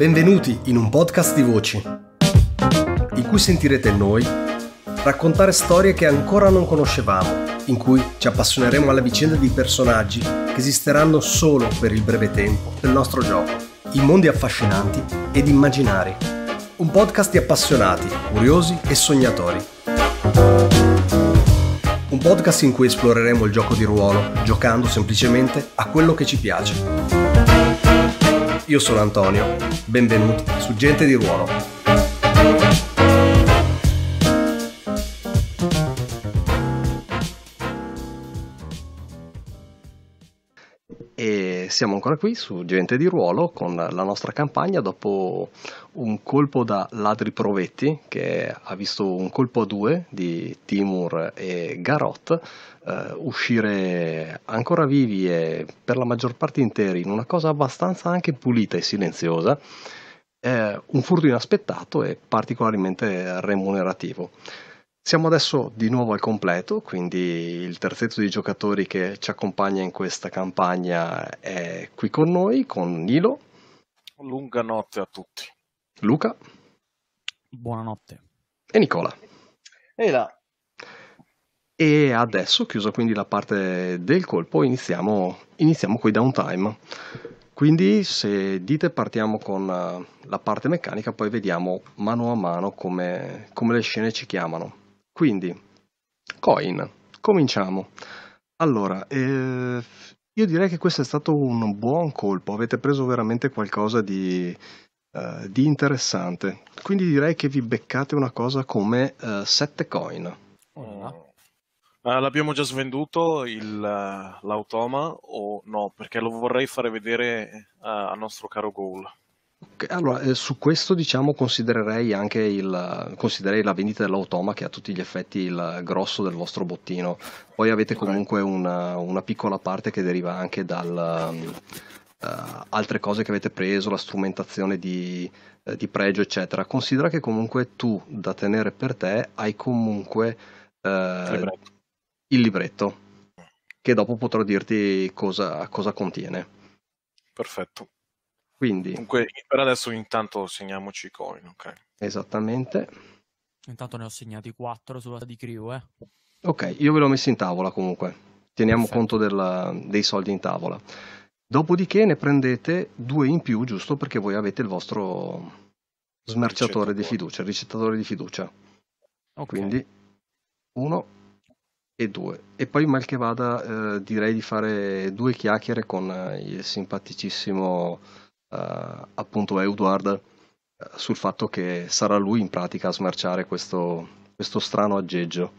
Benvenuti in un podcast di voci, in cui sentirete noi raccontare storie che ancora non conoscevamo, in cui ci appassioneremo alla vicenda di personaggi che esisteranno solo per il breve tempo del nostro gioco, in mondi affascinanti ed immaginari. Un podcast di appassionati, curiosi e sognatori. Un podcast in cui esploreremo il gioco di ruolo, giocando semplicemente a quello che ci piace io sono Antonio. Benvenuti su Gente di Ruolo. siamo ancora qui su Gente di Ruolo con la nostra campagna dopo un colpo da Ladri Provetti che ha visto un colpo a due di Timur e Garot eh, uscire ancora vivi e per la maggior parte interi in una cosa abbastanza anche pulita e silenziosa. Eh, un furto inaspettato e particolarmente remunerativo. Siamo adesso di nuovo al completo, quindi il terzetto di giocatori che ci accompagna in questa campagna è qui con noi, con Nilo. Lunga notte a tutti. Luca. Buonanotte. E Nicola. E là. E adesso, chiusa quindi la parte del colpo, iniziamo, iniziamo con i downtime. Quindi se dite partiamo con eh, la parte meccanica, poi vediamo mano a mano come, come le scene ci chiamano. Quindi, coin, cominciamo. Allora, eh, io direi che questo è stato un buon colpo, avete preso veramente qualcosa di, eh, di interessante. Quindi direi che vi beccate una cosa come eh, 7 coin. Uh, l'abbiamo già svenduto il, l'automa o no? Perché lo vorrei fare vedere uh, eh, al nostro caro Goal. Allora, eh, su questo diciamo considererei anche il, considererei la vendita dell'automa che è a tutti gli effetti il grosso del vostro bottino. Poi avete comunque una, una piccola parte che deriva anche da uh, eh, altre cose che avete preso, la strumentazione di, uh, di, pregio, eccetera. Considera che comunque tu da tenere per te hai comunque uh, libretto. il libretto, che dopo potrò dirti cosa, cosa contiene. Perfetto. Quindi, Comunque, per adesso intanto segniamoci i coin, ok? Esattamente. Intanto ne ho segnati 4 sulla di Crew, eh. Ok, io ve l'ho messo in tavola comunque. Teniamo Perfetto. conto della, dei soldi in tavola. Dopodiché ne prendete due in più, giusto perché voi avete il vostro smerciatore di fiducia, il ricettatore di fiducia. Okay. Quindi uno e due. E poi mal che vada eh, direi di fare due chiacchiere con eh, il simpaticissimo eh, appunto Eudward eh, sul fatto che sarà lui in pratica a smerciare questo, questo strano aggeggio.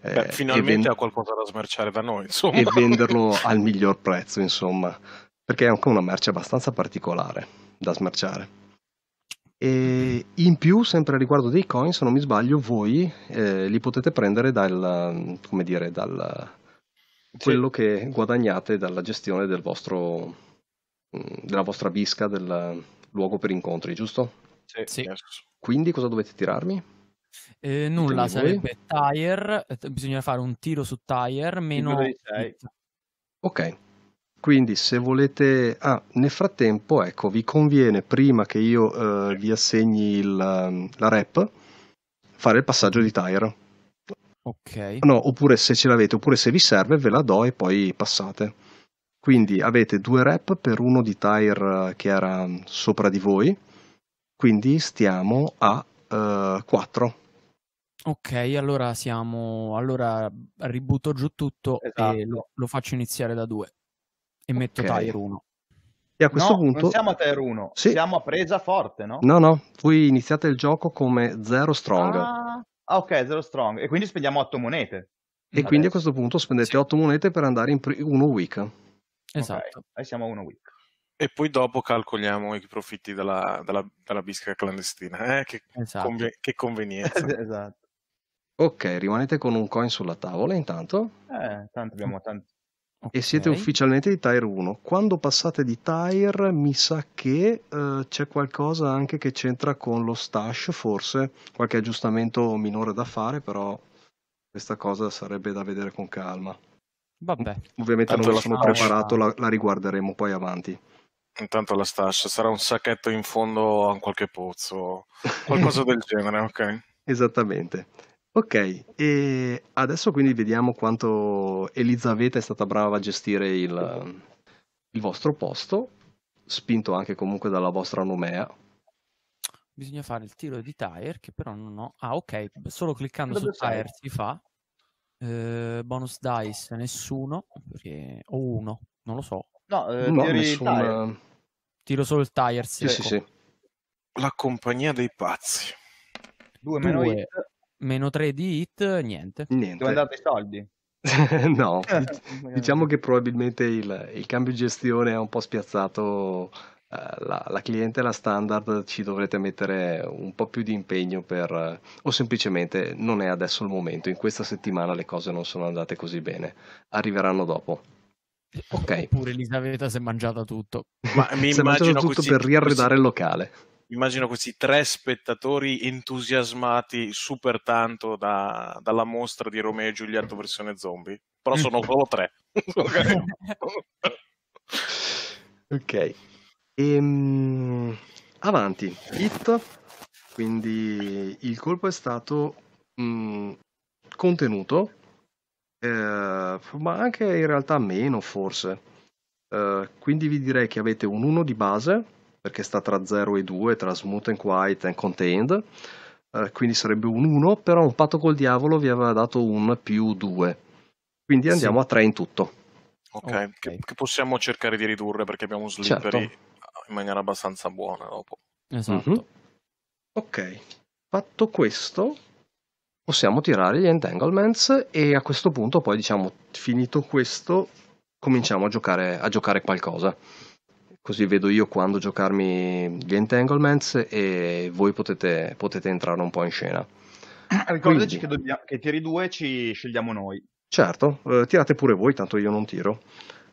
Beh, eh, finalmente vend- ha qualcosa da smerciare da noi, insomma. E venderlo al miglior prezzo, insomma, perché è anche una merce abbastanza particolare da smerciare. E in più, sempre riguardo dei coin, se non mi sbaglio, voi eh, li potete prendere dal, come dire, dal, quello che guadagnate dalla gestione del vostro della vostra bisca del luogo per incontri, giusto? Sì. sì. Quindi cosa dovete tirarmi? Eh, nulla, diciamo sarebbe tire, eh, bisogna fare un tiro su tire meno... Ok, quindi se volete... Ah, nel frattempo, ecco, vi conviene prima che io eh, vi assegni il, ehm, la rep fare il passaggio di tire. Ok. No, oppure se ce l'avete, oppure se vi serve ve la do e poi passate. Quindi avete due rep per uno di tire eh, che era mm, sopra di voi, quindi stiamo a uh, eh, 4. Ok, allora siamo. Allora ributto giù tutto esatto. e lo, lo, faccio iniziare da 2 e okay. metto tire 1. E a questo no, punto. Non siamo a tire 1, sì. siamo a presa forte, no? No, no, voi iniziate il gioco come 0 strong. Ah, ok, 0 strong. E quindi spendiamo 8 monete. E Adesso. quindi a questo punto spendete sì. monete per andare in 1 pr- week. Esatto. Okay, siamo a uno week. E poi dopo calcoliamo i profitti della, dalla, dalla bisca clandestina. Eh? Che, esatto. conven- che convenienza. esatto. Ok, rimanete con un coin sulla tavola intanto. Eh, tanto abbiamo tanti. Okay. E siete ufficialmente di Tire 1. Quando passate di Tire, mi sa che eh, c'è qualcosa anche che c'entra con lo stash, forse qualche aggiustamento minore da fare, però questa cosa sarebbe da vedere con calma. Vabbè. Ovviamente Tanto non me la sono preparato, la, la, riguarderemo poi avanti. Intanto la stascia sarà un sacchetto in fondo a qualche pozzo, qualcosa del genere, ok? Esattamente. Ok, e adesso quindi vediamo quanto Elisabetta è stata brava a gestire il, il vostro posto, spinto anche comunque dalla vostra nomea, bisogna fare il tiro di tire che però non ho ah ok solo cliccando Dove su tire si fa eh, bonus dice nessuno, perché o uno, non lo so. No, eh, no nessun... Eh. Tiro solo il tires. Sì, ecco. sì, sì. La compagnia dei pazzi. 2 meno Due. hit. Meno 3 di hit, niente. niente. Dove andate i soldi? no, diciamo che probabilmente il, il, cambio di gestione ha un po' spiazzato eh, la, la clientela standard ci dovrete mettere un po' più di impegno per, o semplicemente non è adesso il momento, in questa settimana le cose non sono andate così bene, arriveranno dopo. Ok. Oppure Elisabetta si è mangiata tutto. Ma mi si immagino tutto così, per riarredare così. il locale immagino questi tre spettatori entusiasmati super tanto da, dalla mostra di Romeo e Giulietto versione zombie, però sono solo tre. ok. okay. Ehm, avanti, hit, quindi il colpo è stato mh, mm, contenuto, eh, ma anche in realtà meno forse. Eh, quindi vi direi che avete un 1 di base, perché sta tra 0 e 2, tra smooth and quiet and contained, eh, quindi sarebbe un 1, però un patto col diavolo vi aveva dato un più 2. Quindi andiamo sì. a 3 in tutto. Ok, okay. Che, che, possiamo cercare di ridurre perché abbiamo slipperi certo in maniera abbastanza buona dopo. Esatto. Mm-hmm. Ok, fatto questo, possiamo tirare gli entanglements e a questo punto poi diciamo finito questo cominciamo a giocare, a giocare qualcosa così vedo io quando giocarmi gli entanglements e voi potete, potete entrare un po' in scena ricordaci Quindi, che, dobbiamo, che, tiri due ci scegliamo noi certo, eh, tirate pure voi tanto io non tiro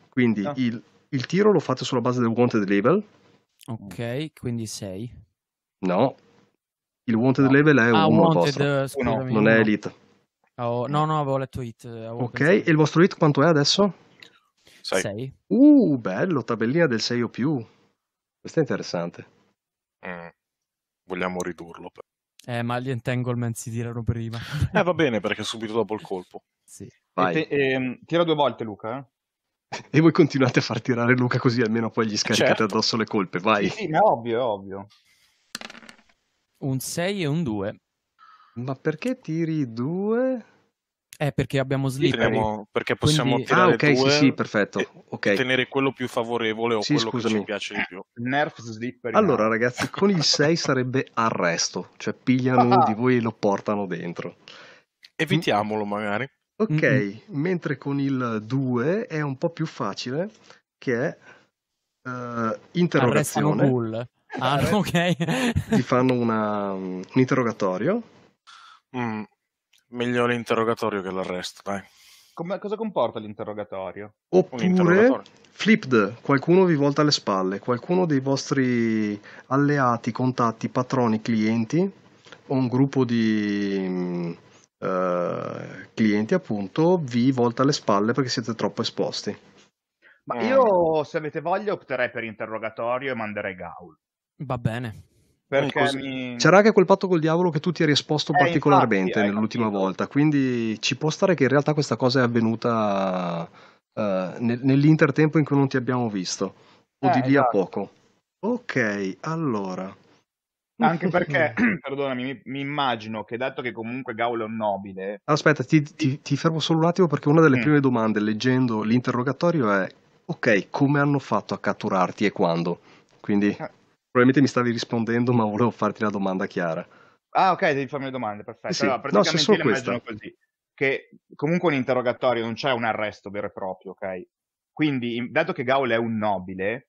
quindi ah. il, il tiro lo fate sulla base del wanted label Ok, mm. quindi 6. No, il Wanted no. Level è ah, uno wanted, vostro. Eh, no, non è Elite. Oh, no, no, avevo letto Hit. Eh, avevo ok, pensato. e il vostro Hit quanto è adesso? 6. Uh, bello, tabellina del 6 o più. Questo è interessante. Mm. Vogliamo ridurlo. Però. Eh, ma gli entanglement si tirano prima. eh, va bene, perché subito dopo il colpo. Sì. Vai. Te, eh, tira due volte, Luca. Eh. E voi continuate a far tirare Luca così almeno poi gli scaricate certo. addosso le colpe, vai. Sì, ma è ovvio, è ovvio. Un 6 e un 2. Ma perché tiri 2? Eh, perché abbiamo slippery. Tiriamo, perché possiamo Quindi... tirare ah, ok, due sì, sì, perfetto. Okay. Tenere quello più favorevole o sì, quello scusami. che ci piace di più. Nerf slippery. Allora, ragazzi, con il 6 sarebbe arresto. Cioè, pigliano uno di voi e lo portano dentro. Evitiamolo, magari. Ok, Mm-mm. mentre con il 2 è un po' più facile che è uh, interrogazione. Ah, cool. Eh, ah, eh. ok. ti fanno una, un interrogatorio. Mm, meglio l'interrogatorio che l'arresto, dai. Come, cosa comporta l'interrogatorio? Oppure, interrogatorio. flipped, qualcuno vi volta le spalle, qualcuno dei vostri alleati, contatti, patroni, clienti, o un gruppo di mm, eh, clienti appunto vi volta le spalle perché siete troppo esposti. Ma eh. io se avete voglia opterei per interrogatorio e manderei Gaul. Va bene. Mi... C'era anche quel patto col diavolo che tu ti eri esposto eh, particolarmente infatti, eh, nell'ultima capito. volta, quindi ci può stare che in realtà questa cosa è avvenuta uh, nel, nell'intertempo in cui non ti abbiamo visto, o eh, di lì esatto. a poco. Ok, allora. Anche perché, perdonami, mi, mi, immagino che dato che comunque Gaul è un nobile... Aspetta, ti, ti, ti fermo solo un attimo perché una delle mm. prime domande leggendo l'interrogatorio è ok, come hanno fatto a catturarti e quando? Quindi eh. probabilmente mi stavi rispondendo ma volevo farti la domanda chiara. Ah ok, devi farmi le domande, perfetto. Sì. Allora, praticamente no, io immagino così, che comunque un interrogatorio non c'è un arresto vero e proprio, ok? Quindi, dato che Gaul è un nobile,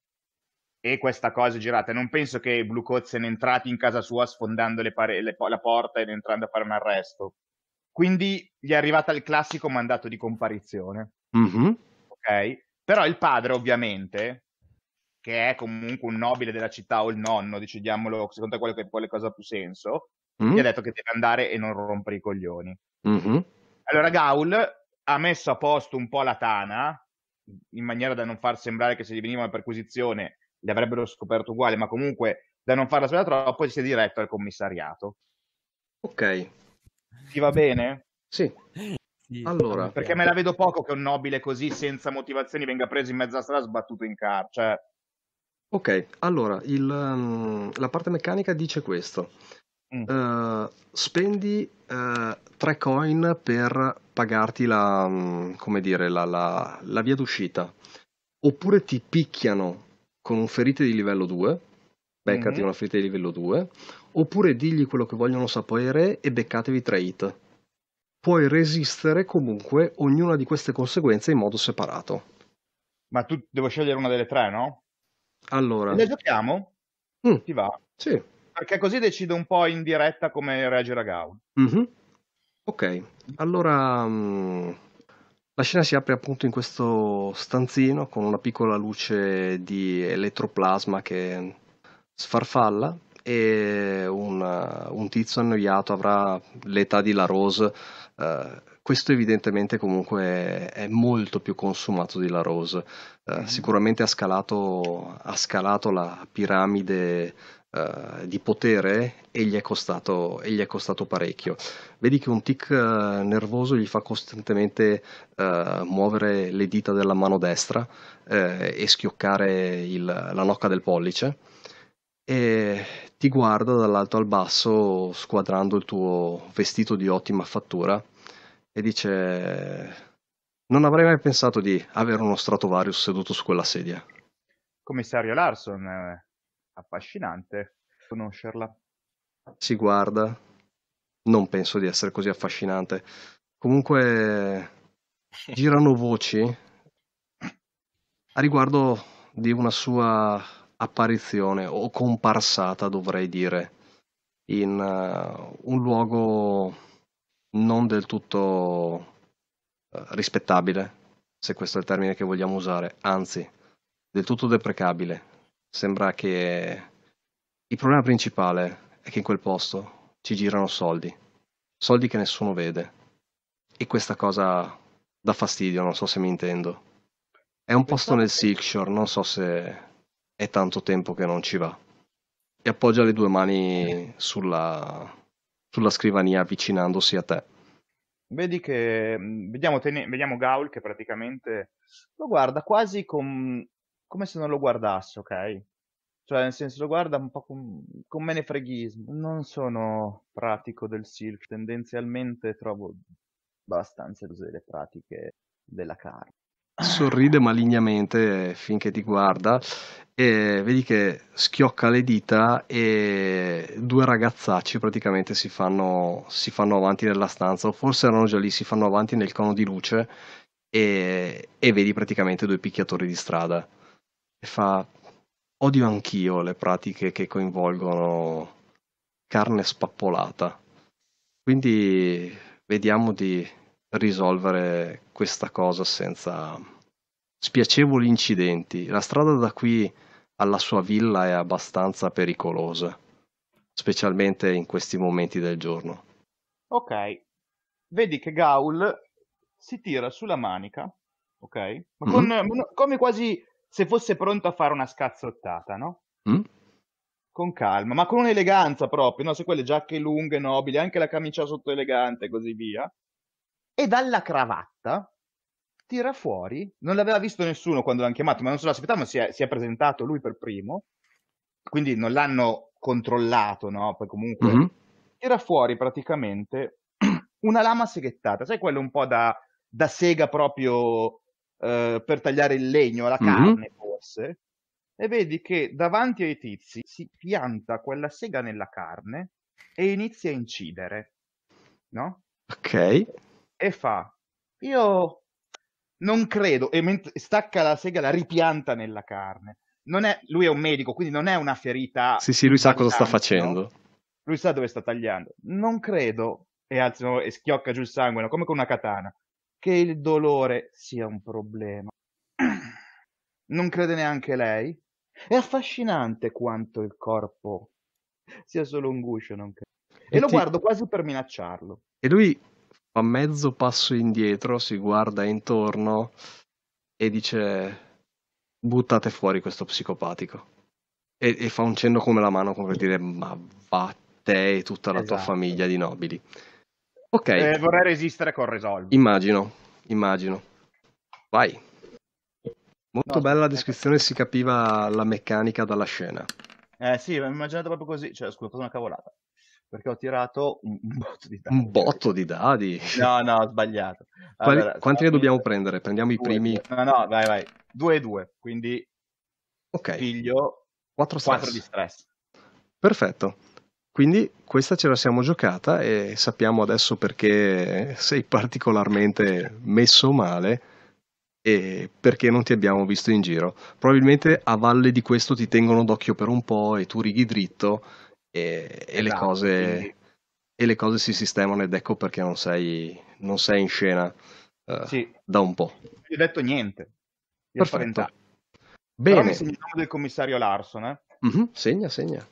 e questa cosa è girata. Non penso che Blue Coats siano entrati in casa sua sfondando le pare- le po- la porta ed entrando a fare un arresto. Quindi gli è arrivata il classico mandato di comparizione. Mm-hmm. Ok? Però il padre, ovviamente, che è comunque un nobile della città o il nonno, decidiamolo, secondo te quello che poi le cose ha più senso, mm-hmm. gli ha detto che deve andare e non rompere i coglioni. Mm-hmm. Allora Gaul ha messo a posto un po' la tana, in maniera da non far sembrare che se gli veniva una perquisizione li avrebbero scoperto uguali, ma comunque da non farla sbagliare troppo, si è diretto al commissariato. Ok. Ti va bene? Sì. Allora, perché me la vedo poco che un nobile così senza motivazioni venga preso in mezza strada sbattuto in carcere. Cioè ok, allora il, um, la parte meccanica dice questo. Mm. Uh, spendi uh, eh, 3 coin per pagarti la, um, dire, la, la, la via d'uscita oppure ti picchiano con un ferite di livello 2, beccati mm-hmm. una ferita di livello 2, oppure digli quello che vogliono sapere e beccatevi tre hit. Puoi resistere comunque ognuna di queste conseguenze in modo separato. Ma tu devo scegliere una delle tre, no? Allora. Le giochiamo? Mm. Ti va? Sì. Perché così decido un po' in diretta come reagirà Gaul. Mm-hmm. Ok, allora... Um la scena si apre appunto in questo stanzino con una piccola luce di elettroplasma che sfarfalla e un, un tizio annoiato avrà l'età di La Rose. Eh, questo evidentemente comunque è molto più consumato di La Rose. Eh, mm Sicuramente ha scalato, ha scalato la piramide eh, di potere e gli, costato, e gli, è costato, parecchio. Vedi che un tic eh, nervoso gli fa costantemente eh, muovere le dita della mano destra e schioccare il, la nocca del pollice e ti guarda dall'alto al basso squadrando il tuo vestito di ottima fattura e dice non avrei mai pensato di avere uno Stratovarius seduto su quella sedia. Commissario Larson, affascinante conoscerla. Si guarda, non penso di essere così affascinante. Comunque girano voci a riguardo di una sua apparizione o comparsata, dovrei dire, in uh, un luogo non del tutto uh, rispettabile, se questo è il termine che vogliamo usare, anzi, del tutto deprecabile, Sembra che il problema principale è che in quel posto ci girano soldi, soldi che nessuno vede. E questa cosa dà fastidio, non so se mi intendo. È un posto nel Silkshore, non so se è tanto tempo che non ci va. E appoggia le due mani sulla, sulla scrivania avvicinandosi a te. Vedi che mm, vediamo, vediamo Gaul che praticamente lo guarda quasi con come se non lo guardasse, ok? Cioè, nel senso, lo guarda un po' con, con menefreghismo. Non sono pratico del silk, tendenzialmente trovo abbastanza dose le pratiche della carne. Sorride malignamente finché ti guarda e vedi che schiocca le dita e due ragazzacci praticamente si fanno, si fanno avanti nella stanza, o forse erano già lì, si fanno avanti nel cono di luce e, e vedi praticamente due picchiatori di strada e fa odio anch'io le pratiche che coinvolgono carne spappolata. Quindi vediamo di risolvere questa cosa senza spiacevoli incidenti. La strada da qui alla sua villa è abbastanza pericolosa, specialmente in questi momenti del giorno. Ok, vedi che Gaul si tira sulla manica, ok? Ma mm-hmm. con, mm-hmm. come quasi se fosse pronto a fare una scazzottata, no? Mm? Con calma, ma con un'eleganza proprio, no? Se quelle giacche lunghe, nobili, anche la camicia sotto elegante e così via. E dalla cravatta tira fuori, non l'aveva visto nessuno quando l'hanno chiamato, ma non se l'aspettavano, si è, si è presentato lui per primo, quindi non l'hanno controllato, no? Poi comunque mm-hmm. tira fuori praticamente una lama seghettata, sai quello un po' da, da sega proprio eh, per tagliare il legno, la mm-hmm. carne mm-hmm. forse, e vedi che davanti ai tizi si pianta quella sega nella carne e inizia a incidere, no? Ok. E fa, io non credo, e mentre stacca la sega la ripianta nella carne. È, lui è un medico, quindi non è una ferita. Sì, sì, lui sa cosa sta facendo. Lui sa dove sta tagliando. Non credo. E, alzo, e schiocca giù il sangue, come con una katana che il dolore sia un problema. Non crede neanche lei? È affascinante quanto il corpo sia solo un guscio, non credo. E, e lo ti... guardo quasi per minacciarlo. E lui fa mezzo passo indietro, si guarda intorno e dice buttate fuori questo psicopatico. E, e fa un cenno come la mano come per dire ma va te e tutta la esatto. tua famiglia di nobili. Ok. Eh, vorrei resistere con Resolve. Immagino, immagino. Vai. Molto no, bella la descrizione, si capiva la meccanica dalla scena. Eh sì, ho immaginato proprio così, cioè scusa, ho fatto una cavolata, perché ho tirato un, botto di dadi. Un botto di dadi? No, no, ho sbagliato. Quali, quanti ne dobbiamo prendere? Prendiamo due, i primi? No, no, vai, vai. Due e due, quindi okay. piglio 4, 4 di stress. Perfetto. Quindi questa ce la siamo giocata e sappiamo adesso perché sei particolarmente messo male e perché non ti abbiamo visto in giro. Probabilmente a valle di questo ti tengono d'occhio per un po' e tu righi dritto e, e, esatto, le, cose, e le, cose, si sistemano ed ecco perché non sei, non sei in scena uh, sì. da un po'. Non ti ho detto niente. Ti Perfetto. Bene. Però mi segno il nome del commissario Larson. Eh? Mm-hmm, segna, segna.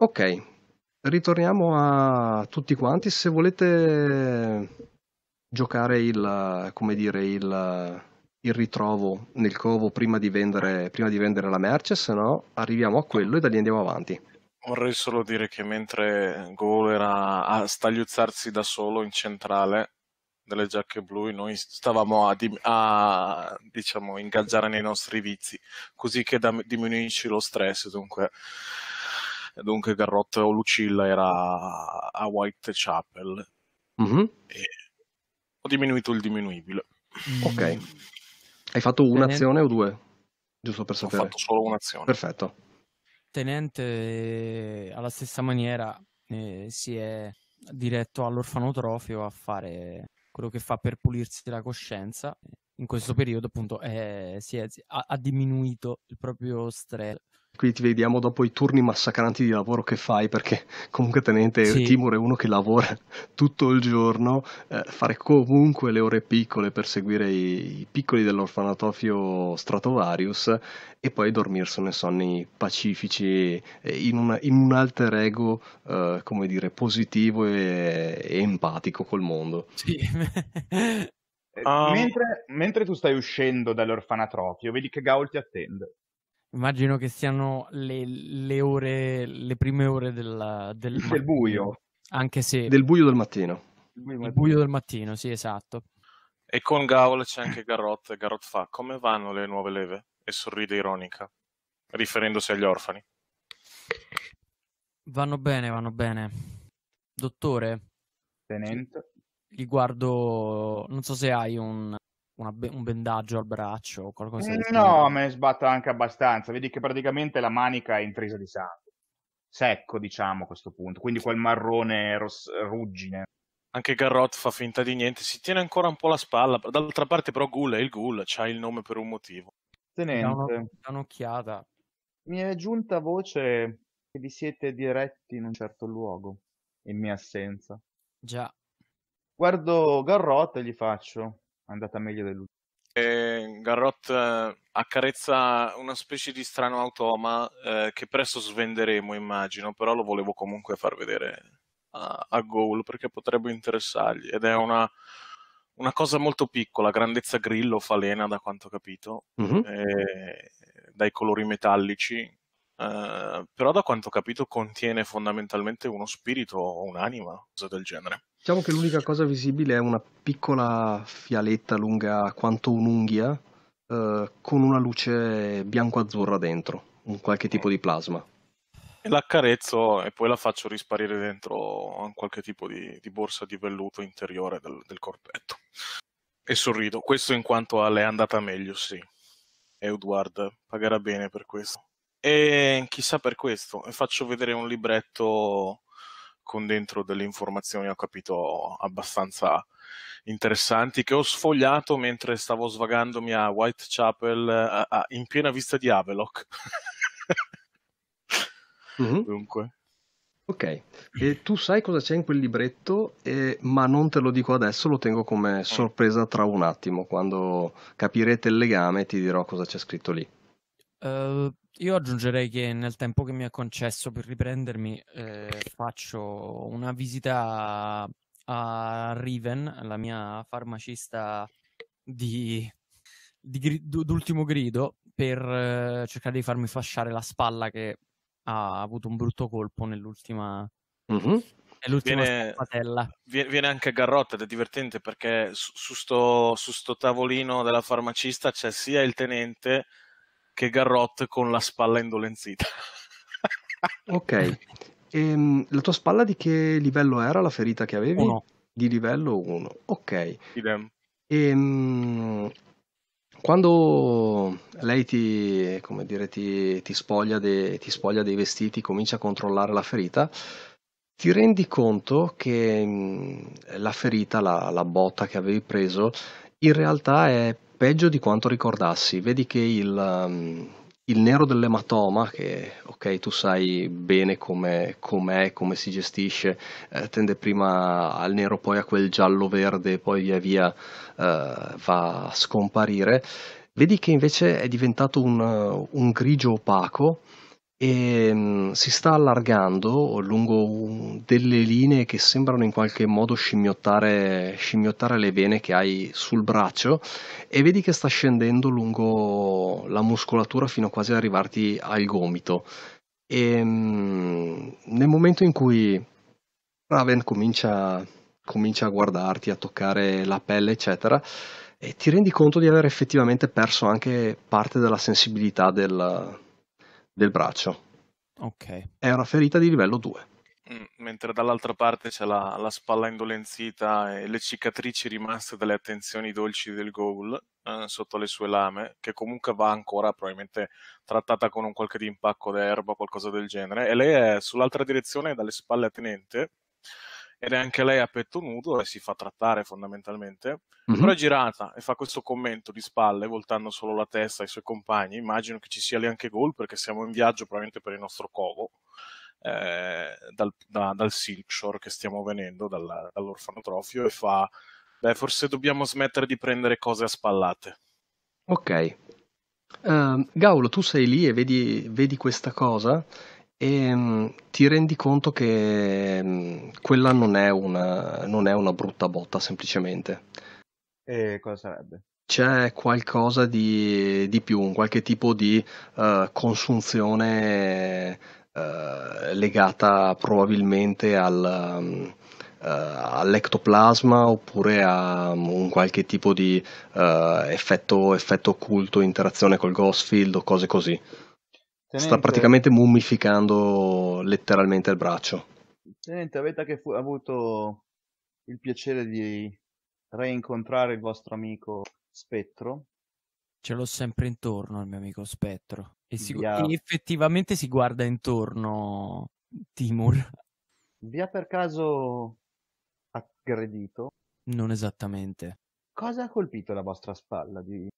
Ok, ritorniamo a tutti quanti. Se volete giocare il, come dire, il, il ritrovo nel covo prima di, vendere, prima di vendere la merce, se no arriviamo a quello e da lì andiamo avanti. Vorrei solo dire che mentre Gol era a stagliuzzarsi da solo in centrale delle giacche blu, noi stavamo a, a diciamo, ingaggiare nei nostri vizi, così che da, diminuisci lo stress, dunque dunque Garrot o Lucilla era a Whitechapel. Mm-hmm. E ho diminuito il diminuibile. Ok. Hai fatto un'azione Tenente... o due? Giusto per sapere. Ho fatto solo un'azione. Perfetto. Tenente, alla stessa maniera, eh, si è diretto all'orfanotrofio a fare quello che fa per pulirsi la coscienza. In questo periodo, appunto, eh, è, è, ha, ha, diminuito il proprio stress quindi ti vediamo dopo i turni massacranti di lavoro che fai, perché comunque tenente sì. Timur è uno che lavora tutto il giorno, eh, fare comunque le ore piccole per seguire i, i piccoli dell'orfanatofio Stratovarius e poi dormirsene sonni pacifici eh, in, una, in un alter ego, eh, come dire, positivo e, e empatico col mondo. Sì. Eh, um, mentre, mentre, tu stai uscendo dall'orfanatropio, vedi che Gaul ti attende. Immagino che siano le, le ore, le prime ore della, del, del buio. Anche se... Del buio del mattino. Il buio, il buio del mattino, sì, esatto. E con Gaul c'è anche Garrot. Garrot fa, come vanno le nuove leve? E sorride ironica, riferendosi agli orfani. Vanno bene, vanno bene. Dottore. Tenente. Gli guardo, non so se hai un, be- un bendaggio al braccio o qualcosa di mm, No, simile. me ne sbatto anche abbastanza. Vedi che praticamente la manica è intrisa di sangue, secco diciamo a questo punto, quindi quel marrone ross- ruggine. Anche Garrot fa finta di niente, si tiene ancora un po' la spalla. D'altra parte, però, Ghoul è il Ghoul, c'ha il nome per un motivo. Tenente, da un'occhiata. Mi è giunta voce che vi siete diretti in un certo luogo, in mia assenza. Già. Guardo Garrot e gli faccio andata meglio dell'ultima. Garrot eh, accarezza una specie di strano automa eh, che presto svenderemo, immagino, però lo volevo comunque far vedere a, a Goal perché potrebbe interessargli ed è una, una cosa molto piccola, grandezza grillo falena da quanto ho capito, mm-hmm. eh, dai colori metallici, eh, però da quanto ho capito contiene fondamentalmente uno spirito o un'anima, cosa del genere. Diciamo che l'unica cosa visibile è una piccola fialetta lunga quanto un'unghia eh, con una luce bianco-azzurra dentro, un qualche tipo di plasma. E l'accarezzo e poi la faccio risparire dentro a qualche tipo di, di borsa di velluto interiore del, del, corpetto. E sorrido, questo in quanto a lei è andata meglio, sì. Edward pagherà bene per questo. E chissà per questo, e faccio vedere un libretto con dentro delle informazioni, ho capito, abbastanza interessanti che ho sfogliato mentre stavo svagandomi a Whitechapel eh, in piena vista di Havelock. mm-hmm. Dunque. Ok, e tu sai cosa c'è in quel libretto, eh, ma non te lo dico adesso, lo tengo come mm. sorpresa tra un attimo. Quando capirete il legame ti dirò cosa c'è scritto lì. Uh, io aggiungerei che nel tempo che mi è concesso per riprendermi eh, faccio una visita a Riven, la mia farmacista di, di gri- d'ultimo grido, per eh, cercare di farmi fasciare la spalla che ha avuto un brutto colpo nell'ultima... Mm-hmm. nell'ultima viene, viene, anche Garrotta ed è divertente perché su, su, sto, su sto tavolino della farmacista c'è sia il tenente che Garrot con la spalla indolenzita. ok. E, ehm, la tua spalla di che livello era la ferita che avevi? Uno. Di livello 1. Ok. Idem. E, ehm, quando lei ti, dire, ti, ti, spoglia de, ti, spoglia dei vestiti, comincia a controllare la ferita, ti rendi conto che mm, la ferita, la, la botta che avevi preso, in realtà è peggio di quanto ricordassi. Vedi che il, um, il nero dell'ematoma, che ok, tu sai bene com'è, com'è come si gestisce, eh, tende prima al nero, poi a quel giallo-verde, poi via via eh, va a scomparire. Vedi che invece è diventato un, un grigio opaco e ehm, mh, si sta allargando lungo un, delle linee che sembrano in qualche modo scimmiottare, scimmiottare, le vene che hai sul braccio e vedi che sta scendendo lungo la muscolatura fino a quasi arrivarti al gomito. E ehm, mh, nel momento in cui Raven comincia, comincia a guardarti, a toccare la pelle, eccetera, e ti rendi conto di aver effettivamente perso anche parte della sensibilità del del braccio. Ok. È una ferita di livello 2. Mm, mentre dall'altra parte c'è la, la spalla indolenzita e le cicatrici rimaste dalle attenzioni dolci del goal eh, sotto le sue lame, che comunque va ancora probabilmente trattata con un qualche impacco d'erba, qualcosa del genere. E lei è sull'altra direzione, dalle spalle a tenente, ed è anche lei a petto nudo e si fa trattare fondamentalmente. Mm-hmm. Però è girata e fa questo commento di spalle, voltando solo la testa ai suoi compagni. Immagino che ci sia lì anche gol perché siamo in viaggio probabilmente per il nostro covo. Eh, dal, da, dal Silkshore che stiamo venendo dal, dall'orfanotrofio e fa beh forse dobbiamo smettere di prendere cose a spallate ok uh, Gaulo tu sei lì e vedi, vedi questa cosa e ehm, mh, ti rendi conto che mh, mm, quella non è, una, non è, una, brutta botta semplicemente. E cosa sarebbe? C'è qualcosa di, di più, un qualche tipo di uh, consunzione uh, legata probabilmente al... Um, Uh, eh, all'ectoplasma oppure a um, un qualche tipo di uh, effetto, effetto occulto, interazione col ghost field o cose così. Tenente, Sta praticamente mummificando letteralmente il braccio. Tenente, avete anche fu- avuto il piacere di reincontrare il vostro amico Spettro? Ce l'ho sempre intorno al mio amico Spettro. E, si- Via... e effettivamente si guarda intorno Timur. Vi ha per caso aggredito? Non esattamente. Cosa ha colpito la vostra spalla? Di...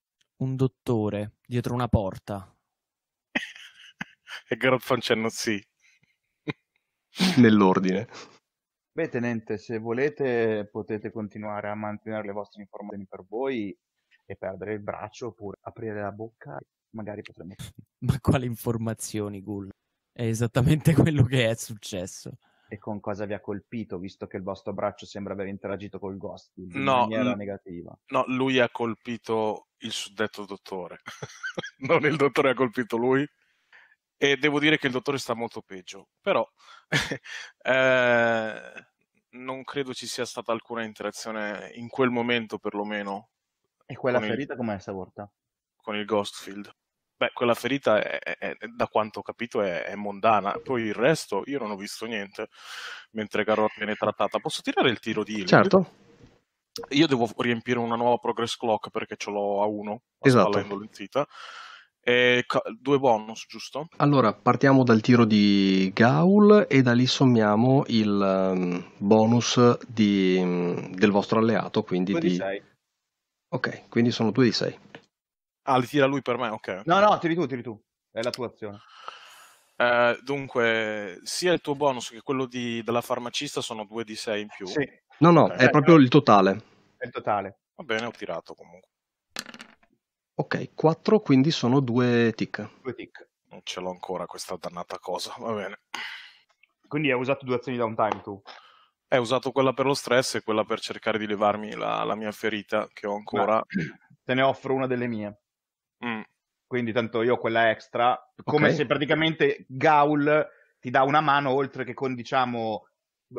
Un dottore dietro una porta e Garfunkel sì. Nell'ordine. Beh, tenente, se volete potete continuare a mantenere le vostre informazioni per voi e perdere il braccio oppure aprire la bocca, magari potremmo... Ma quali informazioni, Gull? È esattamente quello che è successo. E con cosa vi ha colpito, visto che il vostro braccio sembra aver interagito col ghost in no, maniera negativa? No, lui ha colpito il suddetto dottore. non il dottore ha colpito lui, e devo dire che il dottore sta molto peggio, però eh, non credo ci sia stata alcuna interazione in quel momento perlomeno. E quella ferita il... com'è stavolta? Con il Ghostfield. Beh, quella ferita, è, è, è, da quanto ho capito, è, mondana. Poi il resto io non ho visto niente mentre Garot viene trattata. Posso tirare il tiro di Healing? Certo. Io devo riempire una nuova progress clock perché ce l'ho a uno. esatto. spalla indolenzita. Esatto e due bonus, giusto? Allora, partiamo dal tiro di Gaul e da lì sommiamo il ehm, bonus di, mm, del vostro alleato, quindi due di... 6. Ok, quindi sono 2 di 6. Ah, li tira lui per me, ok. No, no, tiri tu, tiri tu. È la tua azione. Eh, dunque, sia il tuo bonus che quello di, della farmacista sono 2 di 6 in più. Sì. No, no, okay. è proprio il totale. È il totale. Va bene, ho tirato comunque. Ok, 4 quindi sono due tick. Due tick. Non ce l'ho ancora questa dannata cosa, va bene. Quindi hai usato due azioni downtime tu? Hai usato quella per lo stress e quella per cercare di levarmi la, la mia ferita che ho ancora. No. Te ne offro una delle mie. Mm. Quindi tanto io ho quella extra, come okay. se praticamente Gaul ti dà una mano oltre che con, diciamo,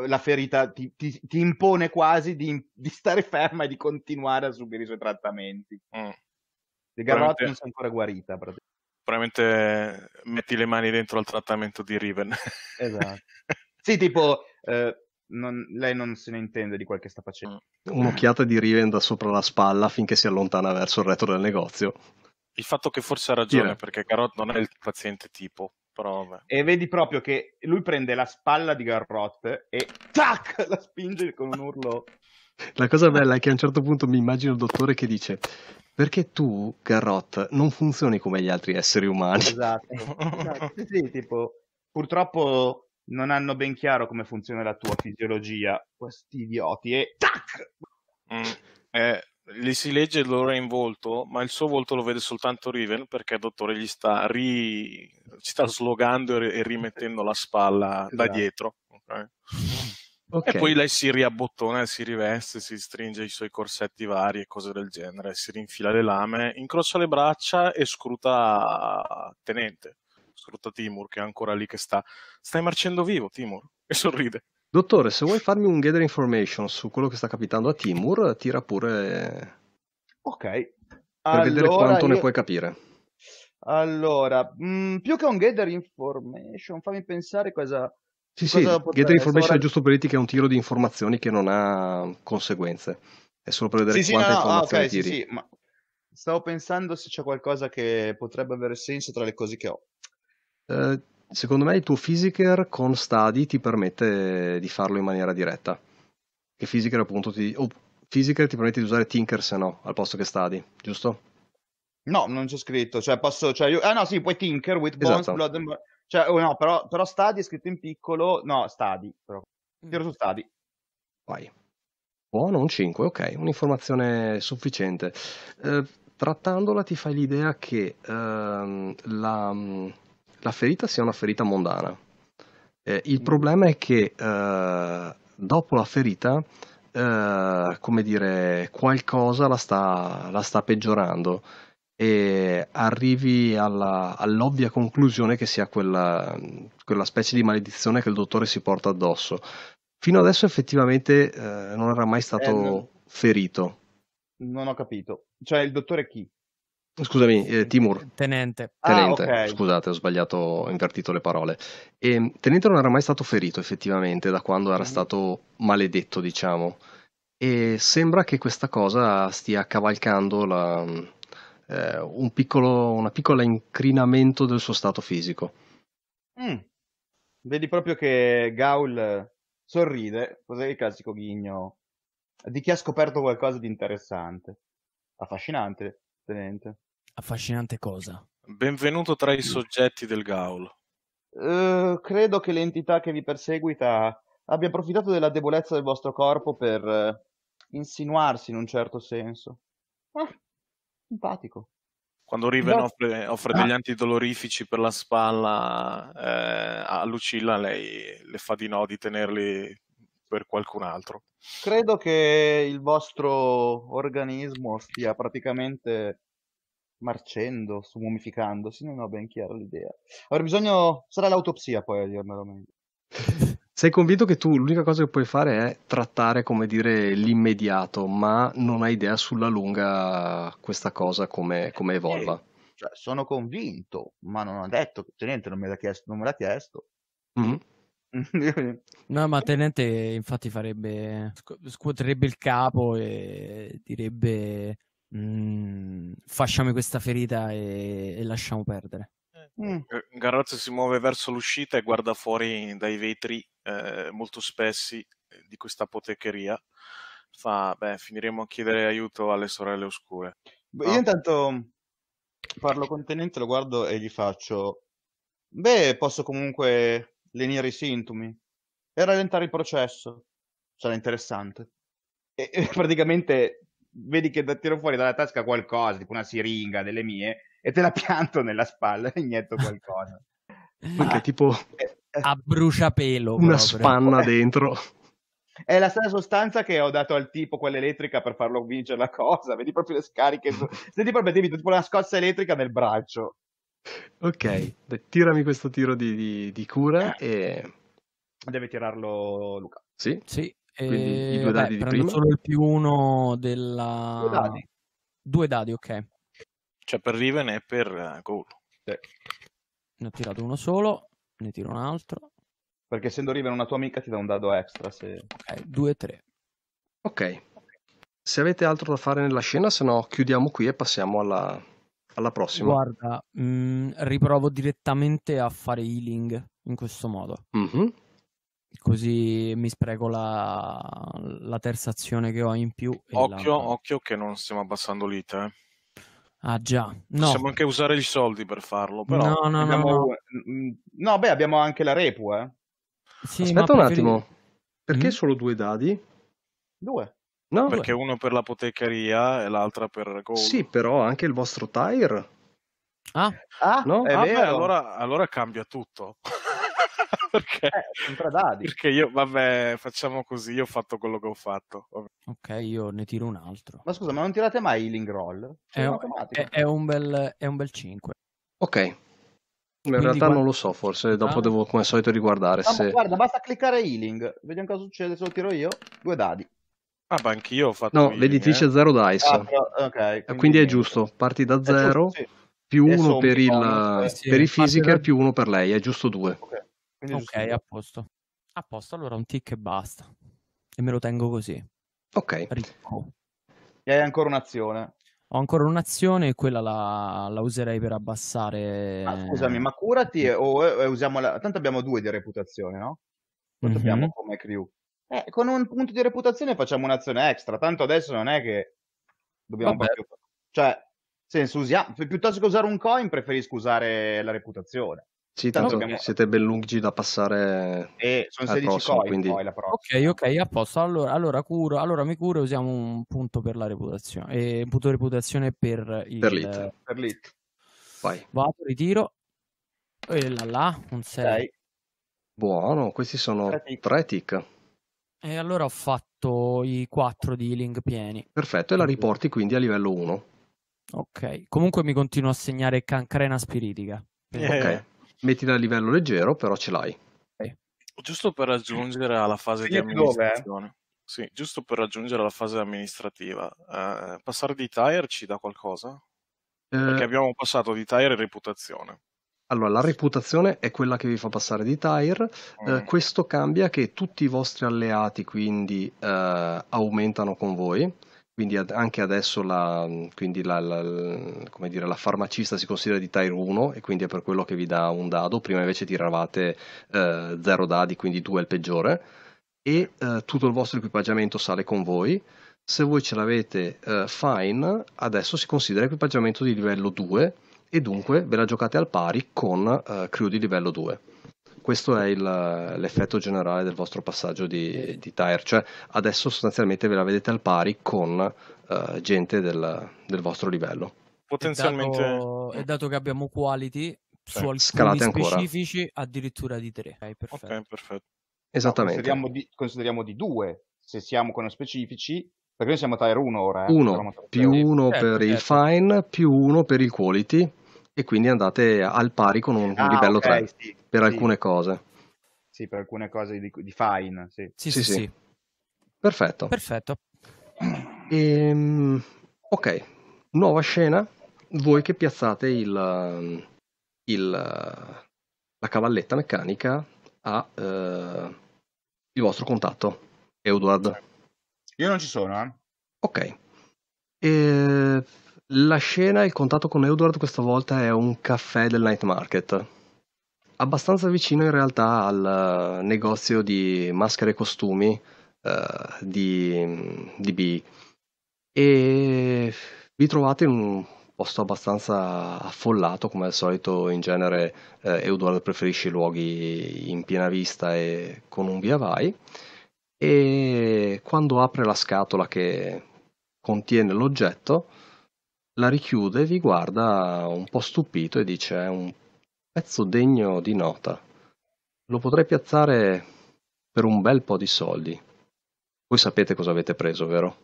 la ferita ti, ti, ti impone quasi di, di, stare ferma e di continuare a subire i suoi trattamenti. Mm. De Gravate non si è ancora guarita. Probabilmente eh, metti le mani dentro al trattamento di Riven. Esatto. sì, tipo, eh, non, lei non se ne intende di quel che sta facendo. Mm. Un'occhiata di Riven da sopra la spalla finché si allontana verso il retro del negozio. Il fatto che forse ha ragione, yeah. perché Garrot non è il paziente tipo. Prova. E vedi proprio che lui prende la spalla di Garrot e tac! La spinge con un urlo la cosa bella è che a un certo punto mi immagino il dottore che dice perché tu, Garrot, non funzioni come gli altri esseri umani. Esatto. esatto. Sì, sì, tipo, purtroppo non hanno ben chiaro come funziona la tua fisiologia, questi idioti, e tac! Mm, eh, li si legge loro in volto, ma il suo volto lo vede soltanto Riven perché il dottore gli sta, ri... sta slogando e rimettendo la spalla esatto. da dietro. Ok. Okay. E poi lei si riabbottona, si riveste, si stringe i suoi corsetti vari e cose del genere, si rinfila le lame, incrocia le braccia e scruta Tenente, scruta Timur che è ancora lì che sta. Stai marcendo vivo, Timur, e sorride. Dottore, se vuoi farmi un gather information su quello che sta capitando a Timur, tira pure... Ok. Per allora vedere quanto io... ne puoi capire. Allora, mh, mm, più che un gather information, fammi pensare cosa sì, sì, Gather Information è giusto per dirti che è un tiro di informazioni che non ha conseguenze, è solo per vedere sì, quante sì, no, informazioni ah, okay, tiri. Sì, sì, ma stavo pensando se c'è qualcosa che potrebbe avere senso tra le cose che ho. Eh, secondo me il tuo Physiker con Study ti permette di farlo in maniera diretta. Che Physiker appunto ti... Oh, Physiker ti permette di usare Tinker se no, al posto che Study, giusto? No, non c'è scritto, cioè posso... Cioè io... Ah no, sì, puoi Tinker with Bones, esatto. Blood and... Cioè, oh no, però, però Stadi è scritto in piccolo. No, Stadi, però. Mm. Tiro su Stadi. Vai. Buono, un 5, ok, un'informazione sufficiente. Eh, trattandola ti fai l'idea che ehm, la, mm, la, ferita sia una ferita mondana. Eh, il mm. problema è che eh, dopo la ferita, eh, come dire, qualcosa la sta, la sta peggiorando e arrivi alla, all'ovvia conclusione che sia quella, quella, specie di maledizione che il dottore si porta addosso. Fino adesso effettivamente eh, non era mai stato eh, no. ferito. Non ho capito. Cioè il dottore chi? Scusami, eh, Timur. Tenente. Ah, tenente, ah, okay. scusate, ho sbagliato, ho invertito le parole. E, ehm, tenente non era mai stato ferito effettivamente da quando era mm. stato maledetto, diciamo. E sembra che questa cosa stia cavalcando la, eh, un piccolo una piccola incrinamento del suo stato fisico. Mm. Vedi proprio che Gaul eh, sorride, cos'è il classico ghigno di chi ha scoperto qualcosa di interessante. Affascinante, tenente. Affascinante cosa? Benvenuto tra i soggetti del Gaul. Uh, credo che l'entità che vi perseguita abbia approfittato della debolezza del vostro corpo per eh, insinuarsi in un certo senso. Ah, simpatico. Quando Riven no. offre, offre degli antidolorifici per la spalla eh, a Lucilla, lei le fa di no di tenerli per qualcun altro. Credo che il vostro organismo stia praticamente marcendo, mumificandosi, non ho ben chiaro l'idea. Avrei bisogno, sarà l'autopsia poi a dirmelo meglio. Sei convinto che tu l'unica cosa che puoi fare è trattare, come dire, l'immediato, ma non hai idea sulla lunga questa cosa come, eh, come evolva. Eh, cioè, sono convinto, ma non ha detto, che tenente non me l'ha chiesto. Me l'ha chiesto. Mm-hmm. no, ma tenente infatti farebbe, scuoterebbe il capo e direbbe mm, facciami questa ferita e, e lasciamo perdere. Mm. Garrazzo si muove verso l'uscita e guarda fuori dai vetri eh, molto spessi eh, di questa apotecheria, fa, beh, finiremo a chiedere aiuto alle sorelle oscure. no? Io intanto parlo con Tenente, lo guardo e gli faccio, beh, posso comunque lenire i sintomi e rallentare il processo, sarà interessante. E, e praticamente vedi che tiro fuori dalla tasca qualcosa, tipo una siringa delle mie, e te la pianto nella spalla e inietto qualcosa. ma che tipo eh, a bruciapelo. Una proprio. spanna dentro. È la stessa sostanza che ho dato al tipo, quella elettrica, per farlo vincere la cosa. Vedi proprio le scariche. Su... Senti proprio devi, tipo una scossa elettrica nel braccio. Ok, Dai, tirami questo tiro di, di, di cura e... Deve tirarlo Luca. Sì? Sì. Eh, Quindi i due dadi Beh, di prima. solo il più uno della... Due dadi. Due dadi, ok. Cioè per Riven e per eh, Goal. Sì. Ne ho tirato uno solo. Ne tiro un altro. Perché essendo Riven una tua amica ti dà un dado extra. Se... Ok, 2-3. Ok. Se avete altro da fare nella scena, se no chiudiamo qui e passiamo alla, alla prossima. Guarda, mh, mm, riprovo direttamente a fare healing in questo modo. Mm-hmm. Così mi spreco la, la terza azione che ho in più. Occhio, la... occhio che non stiamo abbassando l'ite. Eh. Ah già, no. Possiamo anche usare i soldi per farlo, però. No, no, abbiamo... no, no. Mm, no beh, abbiamo anche la repu, eh. Sì, Aspetta un attimo, perché mm? solo due dadi? Due. No, perché due. uno per l'apotecaria e l'altra per Gold. Sì, però anche il vostro tire. Ah, ah no? è ah, vero. Beh, allora, allora cambia tutto. perché, eh, perché io, vabbè, facciamo così, io ho fatto quello che ho fatto. Ok, io ne tiro un altro. Ma scusa, ma non tirate mai healing roll? Cioè, è un, è, è, un bel, è un bel 5. Ok, in realtà guarda... non lo so, forse dopo ah. devo come al solito riguardare. Ma se... Guarda, basta cliccare healing, vediamo cosa succede se lo tiro io. Due dadi. Ah, ma anch'io ho fatto. No, l'editrice eh. zero dice. Ah, però... okay, quindi, quindi, è giusto, parti da zero, giusto, sì. più e uno per, il, per sì. i physical, più uno per lei, è giusto due. Okay. Quindi ok, a posto. A posto, allora un tick e basta. E me lo tengo così. Ok. Ricco. E hai ancora un'azione. Ho ancora un'azione e quella la, la userei per abbassare. Ah, scusami, ma curati o eh, usiamo la... Tanto abbiamo due di reputazione, no? Quanto mm-hmm. abbiamo come crew? Eh, con un punto di reputazione facciamo un'azione extra. Tanto adesso non è che dobbiamo Vabbè. Più... Cioè, senso, usiamo... piuttosto che usare un coin, preferisco usare la reputazione. Sì, tanto dobbiamo... siete ben lungi da passare e sono 16 prossimo, coin, quindi... poi la prossima. Ok, ok, a posto. Allora, allora, curo, allora mi curo e usiamo un punto per la reputazione. E eh, un punto di reputazione per il... Per l'it. Per l'it. Vai. Vado, ritiro. E là là, un 6. Buono, questi sono 3 tick. E allora ho fatto i 4 di healing pieni. Perfetto, e la riporti quindi a livello 1. Ok, comunque mi continuo a segnare cancrena spiritica. Yeah. Ok mettila a livello leggero, però ce l'hai. Giusto per raggiungere alla fase sì, di amministrazione. Sì, giusto per raggiungere la fase amministrativa, eh, passare di tire ci dà qualcosa? Eh... Perché abbiamo passato di tire e reputazione. Allora, la reputazione è quella che vi fa passare di tire. Eh, mm. Eh, questo cambia che tutti i vostri alleati quindi eh, aumentano con voi quindi ad, anche adesso la, la, la, dire, la, farmacista si considera di tier 1 e quindi è per quello che vi dà un dado, prima invece tiravate 0 eh, dadi, quindi 2 è il peggiore, e eh, tutto il vostro equipaggiamento sale con voi. Se voi ce l'avete eh, fine, adesso si considera equipaggiamento di livello 2 e dunque ve la giocate al pari con eh, crew di livello 2 questo è il, l'effetto generale del vostro passaggio di, di, tire, cioè adesso sostanzialmente ve la vedete al pari con uh, gente del, del, vostro livello. Potenzialmente... E dato, dato che abbiamo quality, sì. su alcuni Scalate specifici ancora. addirittura di tre. Okay, perfetto. Okay, perfetto. Esattamente. No, consideriamo, di, consideriamo di due, se siamo con specifici, perché noi siamo tier 1 ora. 1 eh? più 1 eh, per certo, il certo. fine, più 1 per il quality, e quindi andate al pari con un, ah, livello okay, 3 sì, per sì. alcune cose. Sì, per alcune cose di, di fine. Sì. Sì, sì, sì, Perfetto. Perfetto. Ehm, ok, nuova scena. Voi che piazzate il, il, la cavalletta meccanica a eh, il vostro contatto, Edward. Io non ci sono, eh. Ok. E ehm, la scena il contatto con Edward questa volta è un caffè del night market. Abbastanza vicino in realtà al eh, negozio di maschere e costumi uh, di, mm, di B. E vi trovate in un posto abbastanza affollato, come al solito in genere eh, Edward preferisce i luoghi in piena vista e con un via vai. E quando apre la scatola che contiene l'oggetto, la richiude vi guarda un po' stupito e dice è un pezzo degno di nota. Lo potrei piazzare per un bel po' di soldi. Voi sapete cosa avete preso, vero?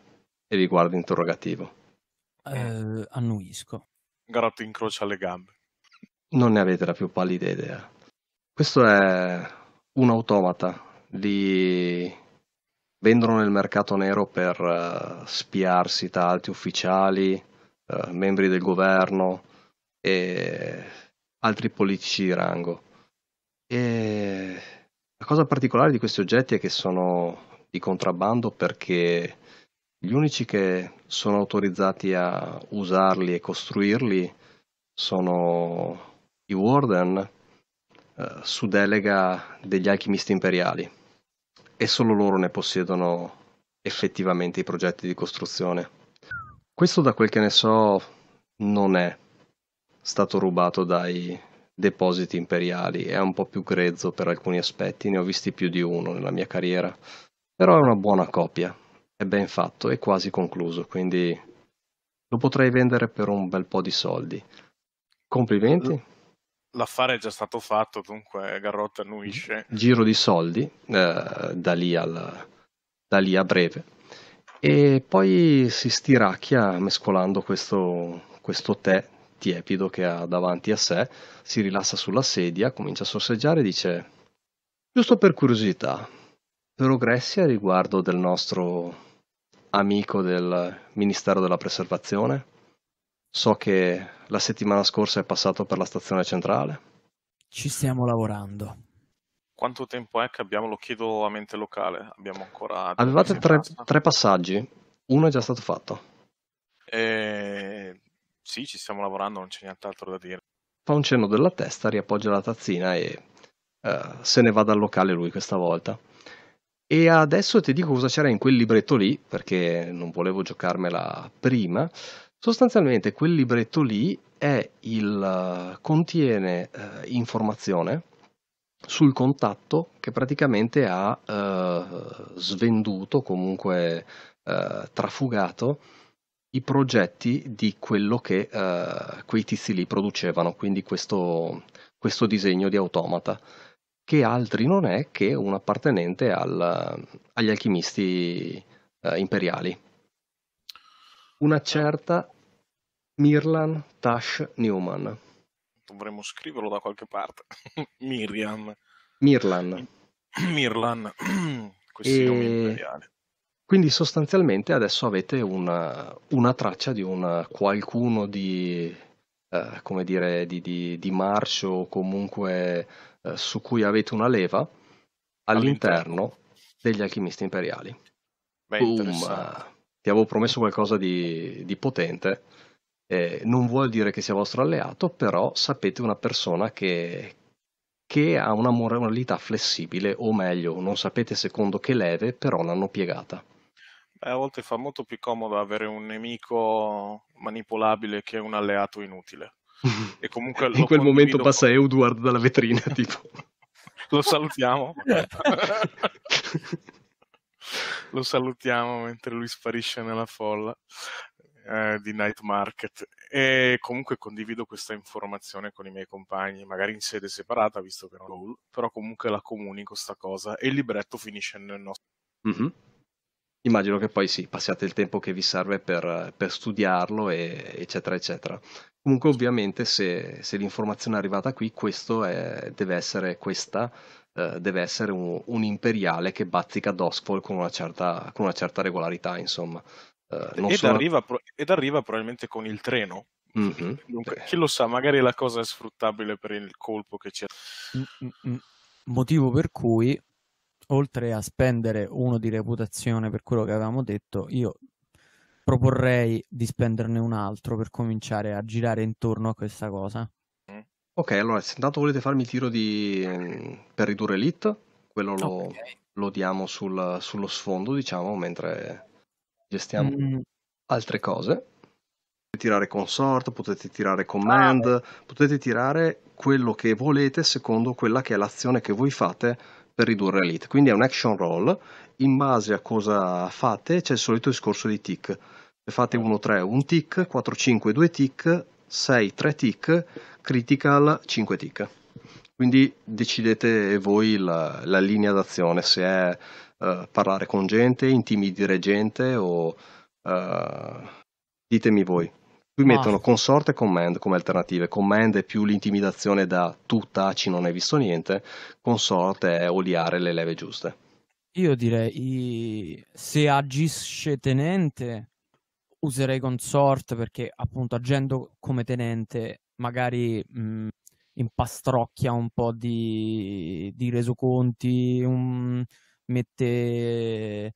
E vi guarda interrogativo. Eh, annuisco. Garot incrocia le gambe. Non ne avete la più pallida idea. Questo è un automata. Li vendono nel mercato nero per eh, spiarsi tra altri ufficiali, eh, membri del governo e altri politici di rango. E la cosa particolare di questi oggetti è che sono di contrabbando perché gli unici che sono autorizzati a usarli e costruirli sono i Warden eh, su delega degli alchimisti imperiali e solo loro ne possiedono effettivamente i progetti di costruzione. Questo da quel che ne so non è stato rubato dai depositi imperiali, è un po' più grezzo per alcuni aspetti, ne ho visti più di uno nella mia carriera, però è una buona copia, è ben fatto, è quasi concluso, quindi lo potrei vendere per un bel po' di soldi. Complimenti. L'affare è già stato fatto, dunque Garrotta annuisce. Giro di soldi, eh, da, lì al, da lì a breve e poi si stiracchia mescolando questo, questo tè tiepido che ha davanti a sé, si rilassa sulla sedia, comincia a sorseggiare e dice: Giusto per curiosità, progressi a riguardo del nostro amico del Ministero della Preservazione? So che la settimana scorsa è passato per la stazione centrale. Ci stiamo lavorando quanto tempo è che abbiamo? Lo chiedo a mente locale. Abbiamo ancora. Avevate tre, tre, passaggi, uno è già stato fatto. Eh, sì, ci stiamo lavorando, non c'è nient'altro da dire. Fa un cenno della testa, riappoggia la tazzina e uh, se ne va dal locale lui questa volta. E adesso ti dico cosa c'era in quel libretto lì, perché non volevo giocarmela prima. Sostanzialmente quel libretto lì il, eh, contiene uh, informazione sul contatto che praticamente ha eh, svenduto, comunque eh, trafugato i progetti di quello che eh, quei tizi lì producevano, quindi questo, questo, disegno di automata, che altri non è che un appartenente al, agli alchimisti eh, imperiali. Una certa Mirlan Tash Newman dovremmo scriverlo da qualche parte. Miriam. Mirlan. Mirlan. Questi e... nomi imperiali. Quindi sostanzialmente adesso avete una, una traccia di una, qualcuno di, eh, come dire, di, di, di marcio o comunque eh, su cui avete una leva all'interno, all'interno. degli alchimisti imperiali. Beh, Boom, ti avevo promesso qualcosa di, di potente eh, non vuol dire che sia vostro alleato, però sapete una persona che, che ha una moralità flessibile, o meglio, non sapete secondo che leve, però l'hanno piegata. Beh, a volte fa molto più comodo avere un nemico manipolabile che un alleato inutile. E comunque In quel momento passa con... Eudward dalla vetrina, tipo. Lo salutiamo. Lo salutiamo mentre lui sparisce nella folla eh, di Night Market e comunque condivido questa informazione con i miei compagni, magari in sede separata visto che non lo però comunque la comunico sta cosa e il libretto finisce nel nostro... Mm-hmm. Immagino che poi sì, passiate il tempo che vi serve per, per studiarlo, e, eccetera, eccetera. Comunque ovviamente se, se l'informazione è arrivata qui, questo è, deve essere questa, eh, deve essere un, un, imperiale che bazzica Dosfall con con una certa regolarità, insomma. Eh, ed, sono... arriva, ed, arriva, probabilmente con il treno. Mm-hmm. Dunque, chi lo sa, magari la cosa è sfruttabile per il colpo che c'è. Mm, mm, mm. Motivo per cui, oltre a spendere uno di reputazione per quello che avevamo detto, io proporrei di spenderne un altro per cominciare a girare intorno a questa cosa. Ok, allora, se intanto volete farmi tiro di... per ridurre l'hit, quello lo, okay. lo diamo sul, sullo sfondo, diciamo, mentre gestiamo mm. altre cose. Potete tirare consort, potete tirare ah, command, ah, potete tirare quello che volete secondo quella che è l'azione che voi fate per ridurre l'hit. Quindi è un action roll, in base a cosa fate c'è il solito discorso di tick. Se fate 1-3 1 tick, 4-5 2 tick, 6-3 tick, critical 5 tick. Quindi decidete voi la, la linea d'azione, se è eh, parlare con gente, intimidire gente o uh, ditemi voi. Qui no. mettono consorte e command come alternative. Command è più l'intimidazione da tu taci, non hai visto niente. Consorte è oliare le leve giuste. Io direi se agisce tenente userei consort perché appunto agendo come tenente magari mh, impastrocchia un po' di, di resoconti, un, mette,